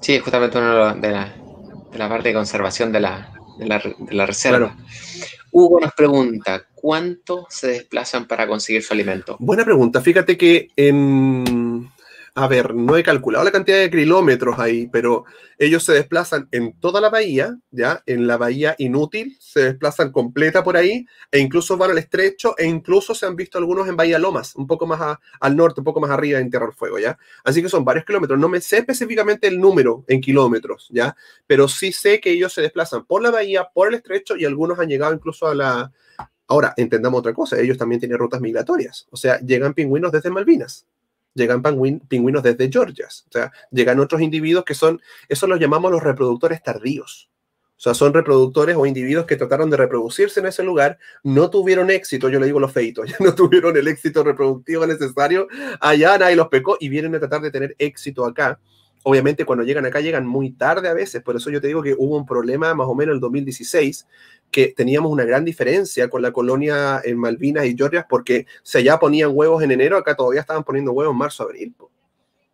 A: Sí, justamente uno de la, parte de conservación de la, de la, reserva. Hugo nos pregunta, ¿cuánto se desplazan para conseguir su alimento?
B: Buena pregunta. Fíjate que... A ver, no he calculado la cantidad de kilómetros ahí, pero ellos se desplazan en toda la bahía, ¿ya? En la bahía inútil, se desplazan completa por ahí, e incluso van al estrecho, e incluso se han visto algunos en Bahía Lomas, un poco más al norte, un poco más arriba en Tierra Fuego, ¿ya? Así que son varios kilómetros. No me sé específicamente el número en kilómetros, ¿ya? Pero sí sé que ellos se desplazan por la bahía, por el estrecho, y algunos han llegado incluso a la... Ahora, entendamos otra cosa, ellos también tienen rutas migratorias, o sea, llegan pingüinos desde Malvinas, llegan pingüinos desde Georgia, o sea, llegan otros individuos que son, eso los llamamos los reproductores tardíos. O sea, son reproductores o individuos que trataron de reproducirse en ese lugar, no tuvieron éxito, yo le digo los feitos, [laughs] ya no tuvieron el éxito reproductivo necesario allá, nadie los pecó y vienen a tratar de tener éxito acá. Obviamente cuando llegan acá llegan muy tarde a veces, por eso yo te digo que hubo un problema más o menos en el 2016, que teníamos una gran diferencia con la colonia en Malvinas y Georgias, porque se allá ponían huevos en enero, acá todavía estaban poniendo huevos en marzo, abril.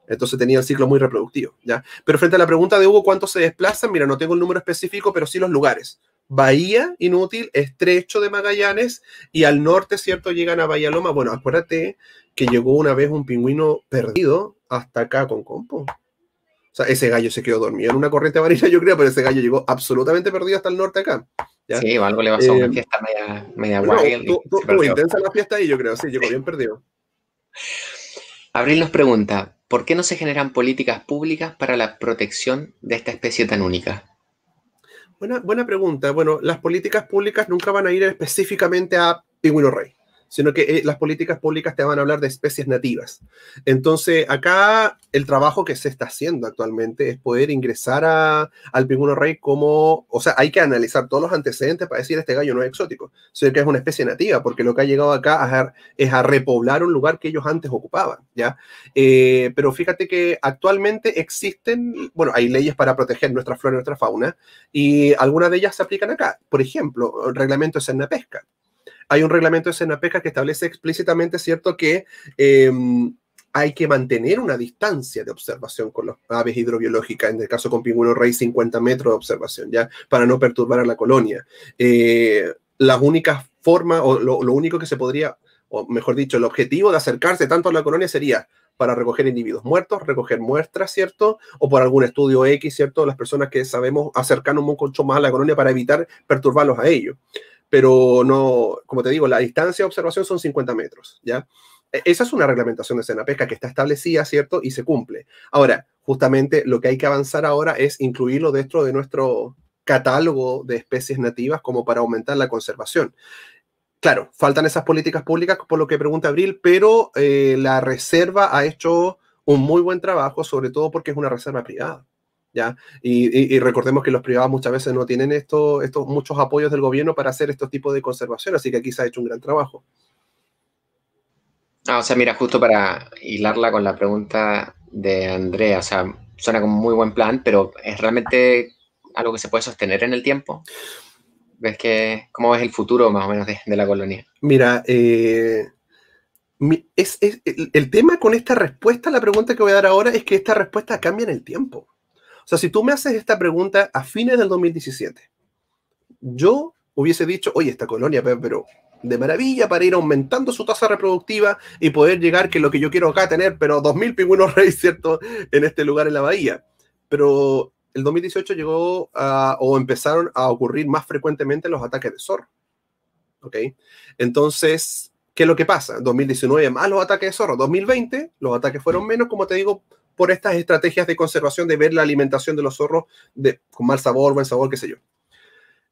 B: entonces tenía el ciclo muy reproductivo. ¿ya? Pero frente a la pregunta de Hugo, ¿cuánto se desplazan? Mira, no tengo el número específico, pero sí los lugares. Bahía, inútil, estrecho de Magallanes, y al norte, ¿cierto? Llegan a Bahía Loma. Bueno, acuérdate que llegó una vez un pingüino perdido hasta acá con Compo. O sea, ese gallo se quedó dormido en una corriente amarilla, yo creo, pero ese gallo llegó absolutamente perdido hasta el norte acá. Sí, o algo le pasó a una eh, fiesta
A: media, intensa
B: la fiesta ahí, yo creo, sí, llegó bien perdido.
A: Abril nos pregunta, ¿por qué no se generan políticas públicas para la protección de esta especie tan única?
B: Buena, buena pregunta. Bueno, las políticas públicas nunca van a ir específicamente a Pingüino Rey sino que eh, las políticas públicas te van a hablar de especies nativas. Entonces, acá el trabajo que se está haciendo actualmente es poder ingresar a, al pingüino rey como, o sea, hay que analizar todos los antecedentes para decir este gallo no es exótico, sino que es una especie nativa, porque lo que ha llegado acá a, es a repoblar un lugar que ellos antes ocupaban, ¿ya? Eh, pero fíjate que actualmente existen, bueno, hay leyes para proteger nuestra flora y nuestra fauna, y algunas de ellas se aplican acá. Por ejemplo, el reglamento de serna Pesca hay un reglamento de SENAPECA que establece explícitamente, ¿cierto?, que em, hay que mantener una distancia de observación con las aves hidrobiológicas, en el caso con pingüino rey 50 metros de observación, ya, para no perturbar a la colonia. La eh, las únicas formas, o lo, único que se podría, o mejor dicho, el objetivo de acercarse tanto a la colonia sería para recoger individuos muertos, recoger muestras, ¿cierto? O por algún estudio X, ¿cierto? Las personas que sabemos acercarnos mucho más a la colonia para evitar perturbarlos a ellos pero no, como te digo, la distancia de observación son 50 metros, ¿ya? E, esa es una reglamentación de escena pesca que está establecida, ¿cierto? Y se cumple. Ahora, justamente lo que hay que avanzar ahora es incluirlo dentro de nuestro catálogo de especies nativas como para aumentar la conservación. Claro, faltan esas políticas públicas, por lo que pregunta Abril, pero eh, la reserva ha hecho un muy buen trabajo, sobre todo porque es una reserva privada. Y, recordemos que los privados muchas veces no tienen estos, muchos apoyos del gobierno para hacer estos tipos de conservación, así que aquí se ha hecho un gran trabajo.
A: Ah, o sea, mira, justo para hilarla con la pregunta de Andrea, o sea, suena como un muy buen plan, pero ¿es realmente algo que se puede sostener en el tiempo? ¿Ves que, cómo ves el futuro más o menos de, la colonia?
B: Mira, eh, es, el, tema con esta respuesta la pregunta que voy a dar ahora es que esta respuesta cambia en el tiempo. O sea, si tú me haces esta pregunta a fines del 2017, yo hubiese dicho, oye, esta colonia, pero de maravilla para ir aumentando su tasa reproductiva y poder llegar, que lo que yo quiero acá tener, pero 2.000 pingüinos rey, ¿cierto?, en este lugar en la bahía. Pero el 2018 llegó o empezaron a ocurrir más frecuentemente los ataques de zorro. ¿Ok? Entonces, ¿qué es lo que pasa? 2019 más los ataques de zorro, 2020 los ataques fueron menos, como te digo, por estas estrategias de conservación de ver la alimentación de los zorros de, con mal sabor, buen sabor, qué sé yo.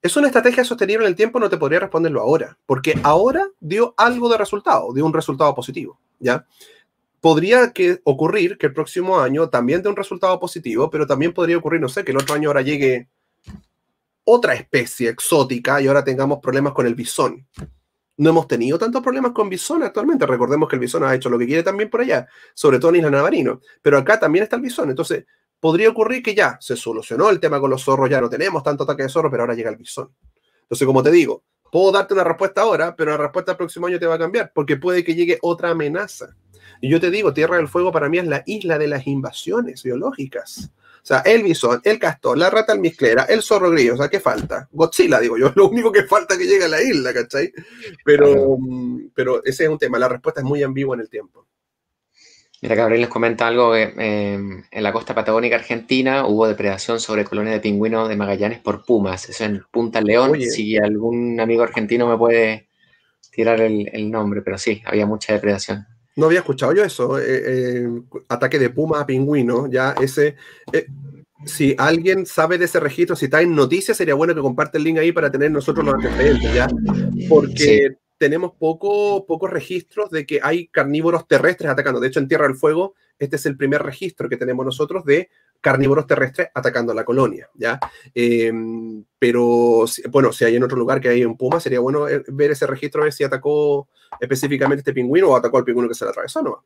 B: ¿Es una estrategia sostenible en el tiempo? No te podría responderlo ahora, porque ahora dio algo de resultado, dio un resultado positivo, ¿ya? Podría que ocurrir que el próximo año también dé un resultado positivo, pero también podría ocurrir, no sé, que el otro año ahora llegue otra especie exótica y ahora tengamos problemas con el bisón, no hemos tenido tantos problemas con Bisona actualmente. Recordemos que el bisón ha hecho lo que quiere también por allá, sobre todo en Isla Navarino. Pero acá también está el bisón. Entonces, podría ocurrir que ya se solucionó el tema con los zorros, ya no tenemos tanto ataque de zorros, pero ahora llega el Bisón. Entonces, como te digo, puedo darte una respuesta ahora, pero la respuesta el próximo año te va a cambiar, porque puede que llegue otra amenaza. Y yo te digo, Tierra del Fuego para mí es la isla de las invasiones biológicas. O sea, el bisón, el castor, la rata almizclera, el zorro grillo, o sea, ¿qué falta? Godzilla, digo yo, [laughs] lo único que falta que llegue a la isla, ¿cachai? Pero, mm, pero ese es un tema, la respuesta es muy ambigua en el tiempo.
A: Mira, Gabriel les comenta algo que eh, em, en la costa patagónica argentina hubo depredación sobre colonias de pingüinos de Magallanes por pumas. Eso en Punta León. Si algún amigo argentino me puede tirar el, el nombre, pero sí, había mucha depredación.
B: No había escuchado yo eso. Eh, eh, ataque de puma a pingüino, ya ese. Eh, si alguien sabe de ese registro, si está en noticias, sería bueno que comparte el link ahí para tener nosotros los antecedentes, ¿ya? Porque tenemos poco, pocos registros de que hay carnívoros terrestres atacando. De hecho, en Tierra del Fuego, este es el primer registro que tenemos nosotros de carnívoros terrestres atacando a la colonia, ¿ya? Em, pero, bueno, si hay en otro lugar que hay un puma, sería bueno eh, ver ese registro, a ver si atacó específicamente este pingüino o atacó al pingüino que se le atravesó, ¿no?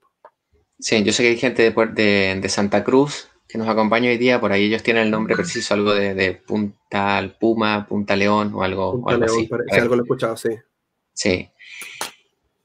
A: Sí, yo sé que hay gente de, Santa Cruz que nos acompaña hoy día, por ahí ellos tienen el nombre preciso, algo de, Punta al Puma, Punta León o algo, Punta León, así. algo lo he escuchado, sí. Sí.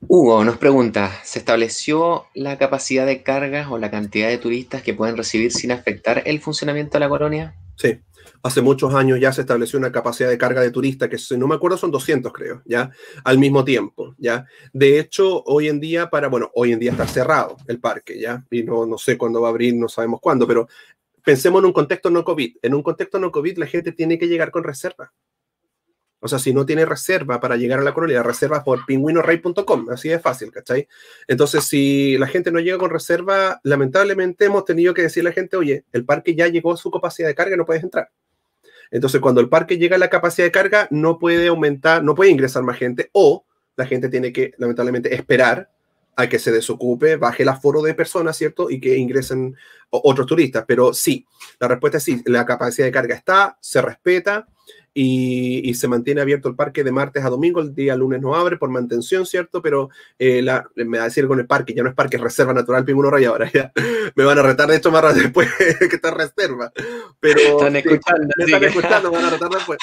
A: Hugo nos pregunta, ¿se estableció la capacidad de cargas o la cantidad de turistas que pueden recibir sin afectar el funcionamiento de la colonia? Sí, hace
B: muchos años ya se estableció una capacidad de carga de turistas que, si no me acuerdo, son 200, creo, ya, al mismo tiempo, ya. De hecho, hoy en día, para, bueno, hoy en día está cerrado el parque, ya, y no, no sé cuándo va a abrir, no sabemos cuándo, pero pensemos en un contexto no COVID. En un contexto no COVID, la gente tiene que llegar con reserva. O sea, si no tiene reserva para llegar a la colonia reserva por pingüinorrey.com, así de fácil, ¿cachai? Entonces, si la gente no llega con reserva, lamentablemente hemos tenido que decirle a la gente, oye, el parque ya llegó a su capacidad de carga, no puedes entrar. Entonces, cuando el parque llega a la capacidad de carga, no puede aumentar, no puede ingresar más gente o la gente tiene que, lamentablemente, esperar a que se desocupe, baje el aforo de personas, ¿cierto? Y que ingresen otros turistas. Pero sí, la respuesta es sí, la capacidad de carga está, se respeta y, se mantiene abierto el parque de martes a domingo, el día lunes no abre por mantención, ¿cierto? Pero eh, me va a decir con el parque, ya no es parque, es reserva natural Pingüino Raya, ahora ya [laughs] me van a retar de esto más después [laughs] que está reserva. Pero, están escuchando, están escuchando, van a retar [laughs] después.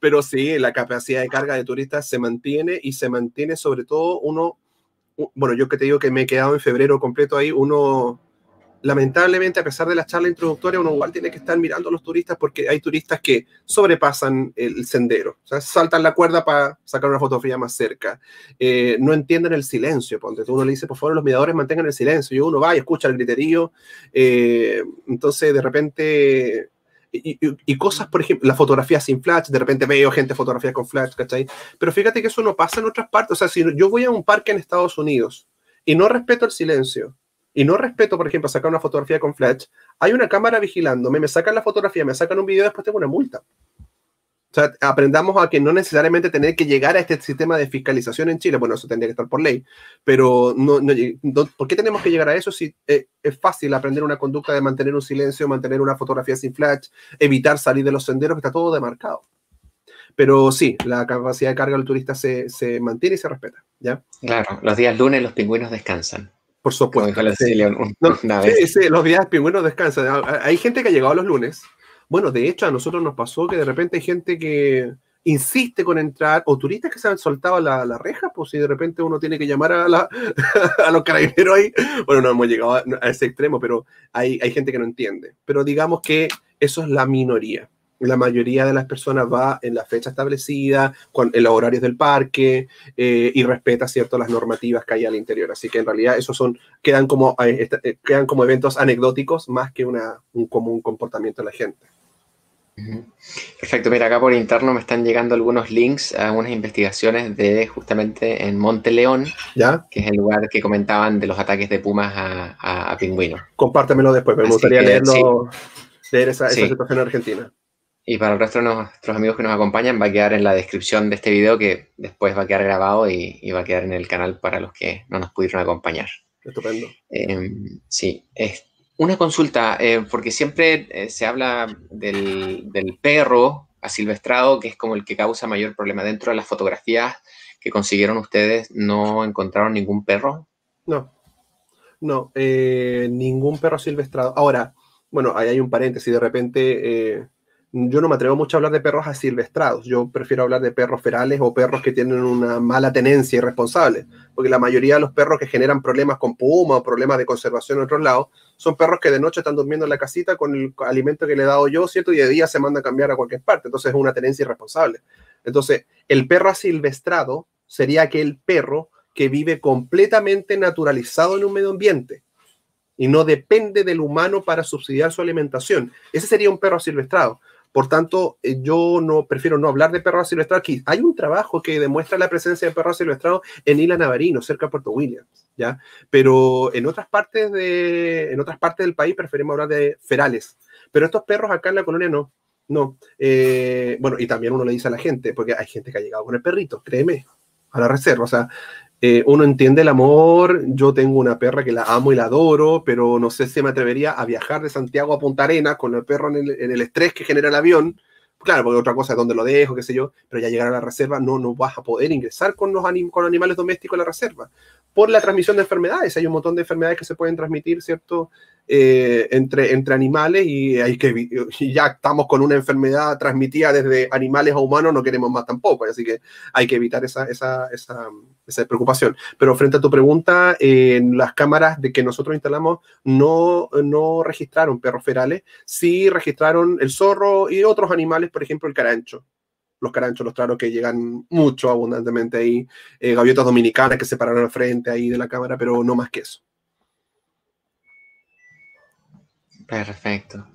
B: Pero sí, la capacidad de carga de turistas se mantiene y se mantiene sobre todo uno, bueno, yo que te digo que me he quedado en febrero completo ahí, uno lamentablemente, a pesar de la charla introductoria, uno igual tiene que estar mirando a los turistas porque hay turistas que sobrepasan el sendero, o sea, saltan la cuerda para sacar una fotografía más cerca, eh, no entienden el silencio, uno le dice, por favor, los miradores mantengan el silencio, y uno va y escucha el griterío, eh, entonces de repente... Y, cosas, por ejemplo, la fotografía sin flash, de repente veo gente fotografía con flash, ¿cachai? Pero fíjate que eso no pasa en otras partes, o sea, si yo voy a un parque en Estados Unidos y no respeto el silencio, y no respeto, por ejemplo, sacar una fotografía con flash, hay una cámara vigilándome, me sacan la fotografía, me sacan un video, después tengo una multa. O sea, aprendamos a que no necesariamente tener que llegar a este sistema de fiscalización en Chile, bueno, eso tendría que estar por ley, pero no, ¿por qué tenemos que llegar a eso si eh, es fácil aprender una conducta de mantener un silencio, mantener una fotografía sin flash, evitar salir de los senderos, que está todo demarcado? Pero sí, la capacidad de carga del turista se, se mantiene y se respeta. ¿ya?
A: Claro, los días lunes los pingüinos descansan por supuesto.
B: los días pingüinos descansan. Hay gente que ha llegado los lunes. Bueno, de hecho, a nosotros nos pasó que de repente hay gente que insiste con entrar, o turistas que se han soltado la, reja, pues si de repente uno tiene que llamar a, la, [laughs] a los carabineros ahí. Bueno, no hemos llegado a, ese extremo, pero hay, hay gente que no entiende. Pero digamos que eso es la minoría la mayoría de las personas va en la fecha establecida, con, en los horarios del parque eh, y respeta, ¿cierto?, las normativas que hay al interior. Así que en realidad esos son, quedan como, eh, eh, quedan como eventos anecdóticos más que una, un común comportamiento de la gente.
A: Perfecto, mira, acá por interno me están llegando algunos links a unas investigaciones de justamente en Monte León, ¿Ya? que es el lugar que comentaban de los ataques de pumas a, pingüinos.
B: Compártemelo después, me gustaría leerlo,
A: leer esa, situación en Argentina. Y para el resto de nuestros amigos que nos acompañan va a quedar en la descripción de este video que después va a quedar grabado y, va a quedar en el canal para los que no nos pudieron acompañar. Estupendo. Em, sí, es una consulta, eh, porque siempre eh, se habla del, del perro asilvestrado, que es como el que causa mayor problema. Dentro de las fotografías que consiguieron ustedes, ¿no encontraron ningún perro?
B: No, no, eh, ningún perro asilvestrado. Ahora, bueno, ahí hay un paréntesis, de repente yo no me atrevo mucho a hablar de perros asilvestrados, yo prefiero hablar de perros ferales o perros que tienen una mala tenencia irresponsable, porque la mayoría de los perros que generan problemas con puma o problemas de conservación en otros lados son perros que de noche están durmiendo en la casita con el alimento que le he dado yo, ¿cierto? Y de día se manda a cambiar a cualquier parte, entonces es una tenencia irresponsable. Entonces, el perro asilvestrado sería aquel perro que vive completamente naturalizado en un medio ambiente y no depende del humano para subsidiar su alimentación. Ese sería un perro asilvestrado por tanto, eh, yo no prefiero no hablar de perros silvestrados aquí. Hay un trabajo que demuestra la presencia de perros silvestrados en Isla Navarino, cerca de Puerto Williams, ¿ya? Pero en otras partes, de, en otras partes del país preferimos hablar de ferales. Pero estos perros acá en la colonia no. No. Eh, bueno, y también uno le dice a la gente, porque hay gente que ha llegado con el perrito, créeme, a la reserva. O sea, eh, uno entiende el amor, yo tengo una perra que la amo y la adoro, pero no sé si me atrevería a viajar de Santiago a Punta Arenas con el perro en el, estrés que genera el avión. Claro, porque otra cosa es dónde lo dejo, qué sé yo, pero ya llegar a la reserva no, no vas a poder ingresar con los con animales domésticos a la reserva por la transmisión de enfermedades. Hay un montón de enfermedades que se pueden transmitir, ¿cierto? Eh, entre, entre animales y, hay que, ya estamos con una enfermedad transmitida desde animales a humanos, no queremos más tampoco, así que hay que evitar esa, preocupación. Pero frente a tu pregunta, las cámaras de que nosotros instalamos no, no registraron perros ferales, sí registraron el zorro y otros animales, por ejemplo el carancho, los caranchos, los traros que llegan mucho abundantemente ahí, eh, gaviotas dominicanas que se pararon al frente ahí de la cámara, pero no más que eso.
A: Perfecto.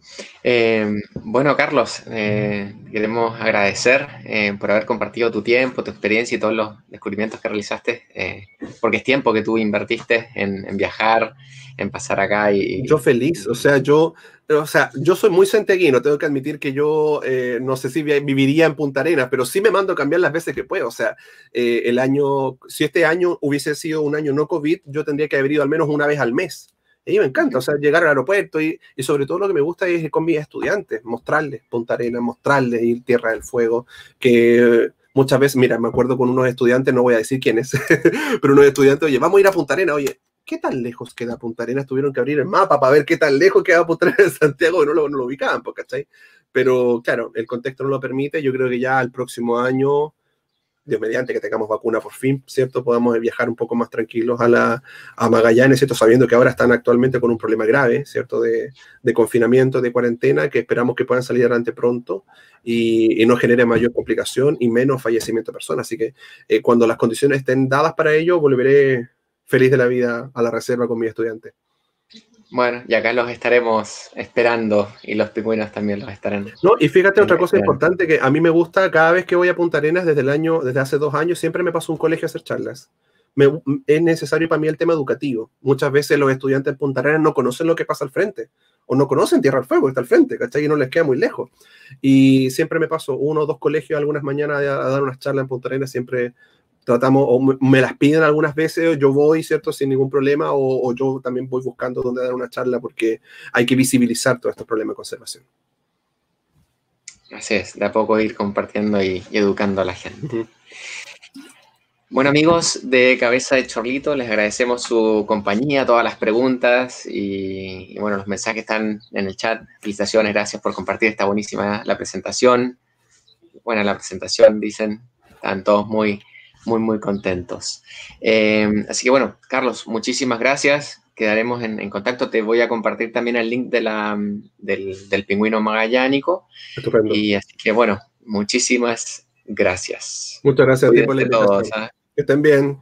A: Eh, bueno, Carlos, eh, queremos agradecer eh, por haber compartido tu tiempo, tu experiencia y todos los descubrimientos que realizaste, porque es tiempo que tú invertiste en, viajar, en pasar acá y,
B: Yo feliz, o sea, yo, o sea, yo soy muy centeguino, tengo que admitir que yo no sé si viviría en Punta Arenas, pero sí me mando a cambiar las veces que puedo, o sea, el año, si este año hubiese sido un año no COVID, yo tendría que haber ido al menos una vez al mes a me encanta, o sea, llegar al aeropuerto y, y sobre todo lo que me gusta es ir con mis estudiantes, mostrarles Punta Arena, mostrarles ir Tierra del Fuego, que muchas veces, mira, me acuerdo con unos estudiantes, no voy a decir quiénes, [laughs] pero unos estudiantes, oye, vamos a ir a Punta Arena, oye, ¿qué tan lejos queda Punta Arena? Tuvieron que abrir el mapa para ver qué tan lejos queda Punta Arena de Santiago, y no lo, no lo ubicaban, pues, ¿cachai? Pero claro, el contexto no lo permite, yo creo que ya al próximo año mediante que tengamos vacuna por fin, ¿cierto? Podamos viajar un poco más tranquilos a, la, a Magallanes, ¿cierto? Sabiendo que ahora están actualmente con un problema grave, ¿cierto? De, de confinamiento, de cuarentena, que esperamos que puedan salir adelante pronto y, no genere mayor complicación y menos fallecimiento de personas. Así que eh, cuando las condiciones estén dadas para ello, volveré feliz de la vida a la reserva con mis estudiantes.
A: Bueno, y acá los estaremos esperando y los pingüinos también los estarán. No, y fíjate otra cosa importante
B: que a mí me gusta cada vez que voy a Punta Arenas desde el año, desde hace dos años, siempre me paso un colegio a hacer charlas. es necesario para mí el tema educativo. Muchas veces los estudiantes de Punta Arenas no conocen lo que pasa al frente o no conocen Tierra al Fuego, está al frente, ¿cachai? Y no les queda muy lejos. Y siempre me paso uno o dos colegios algunas mañanas a dar unas charlas en Punta Arenas, siempre tratamos, o me las piden algunas veces, yo voy, ¿cierto? Sin ningún problema, o, yo también voy buscando dónde dar una charla
A: porque hay que visibilizar todos estos problemas de conservación. Así es, de poco ir compartiendo y, educando a la gente. Bueno amigos de Cabeza de Chorlito, les agradecemos su compañía, todas las preguntas y, bueno, los mensajes están en el chat. Felicitaciones, gracias por compartir, esta buenísima la presentación. Bueno, la presentación, dicen. Están todos muy muy, muy contentos. Em, así que bueno, Carlos, muchísimas gracias. Quedaremos en, contacto. Te voy a compartir también el link de la, mm, del, pingüino magallánico. Estupendo. Y así que bueno, muchísimas gracias. Muchas gracias a ti ¿ah? Que estén bien.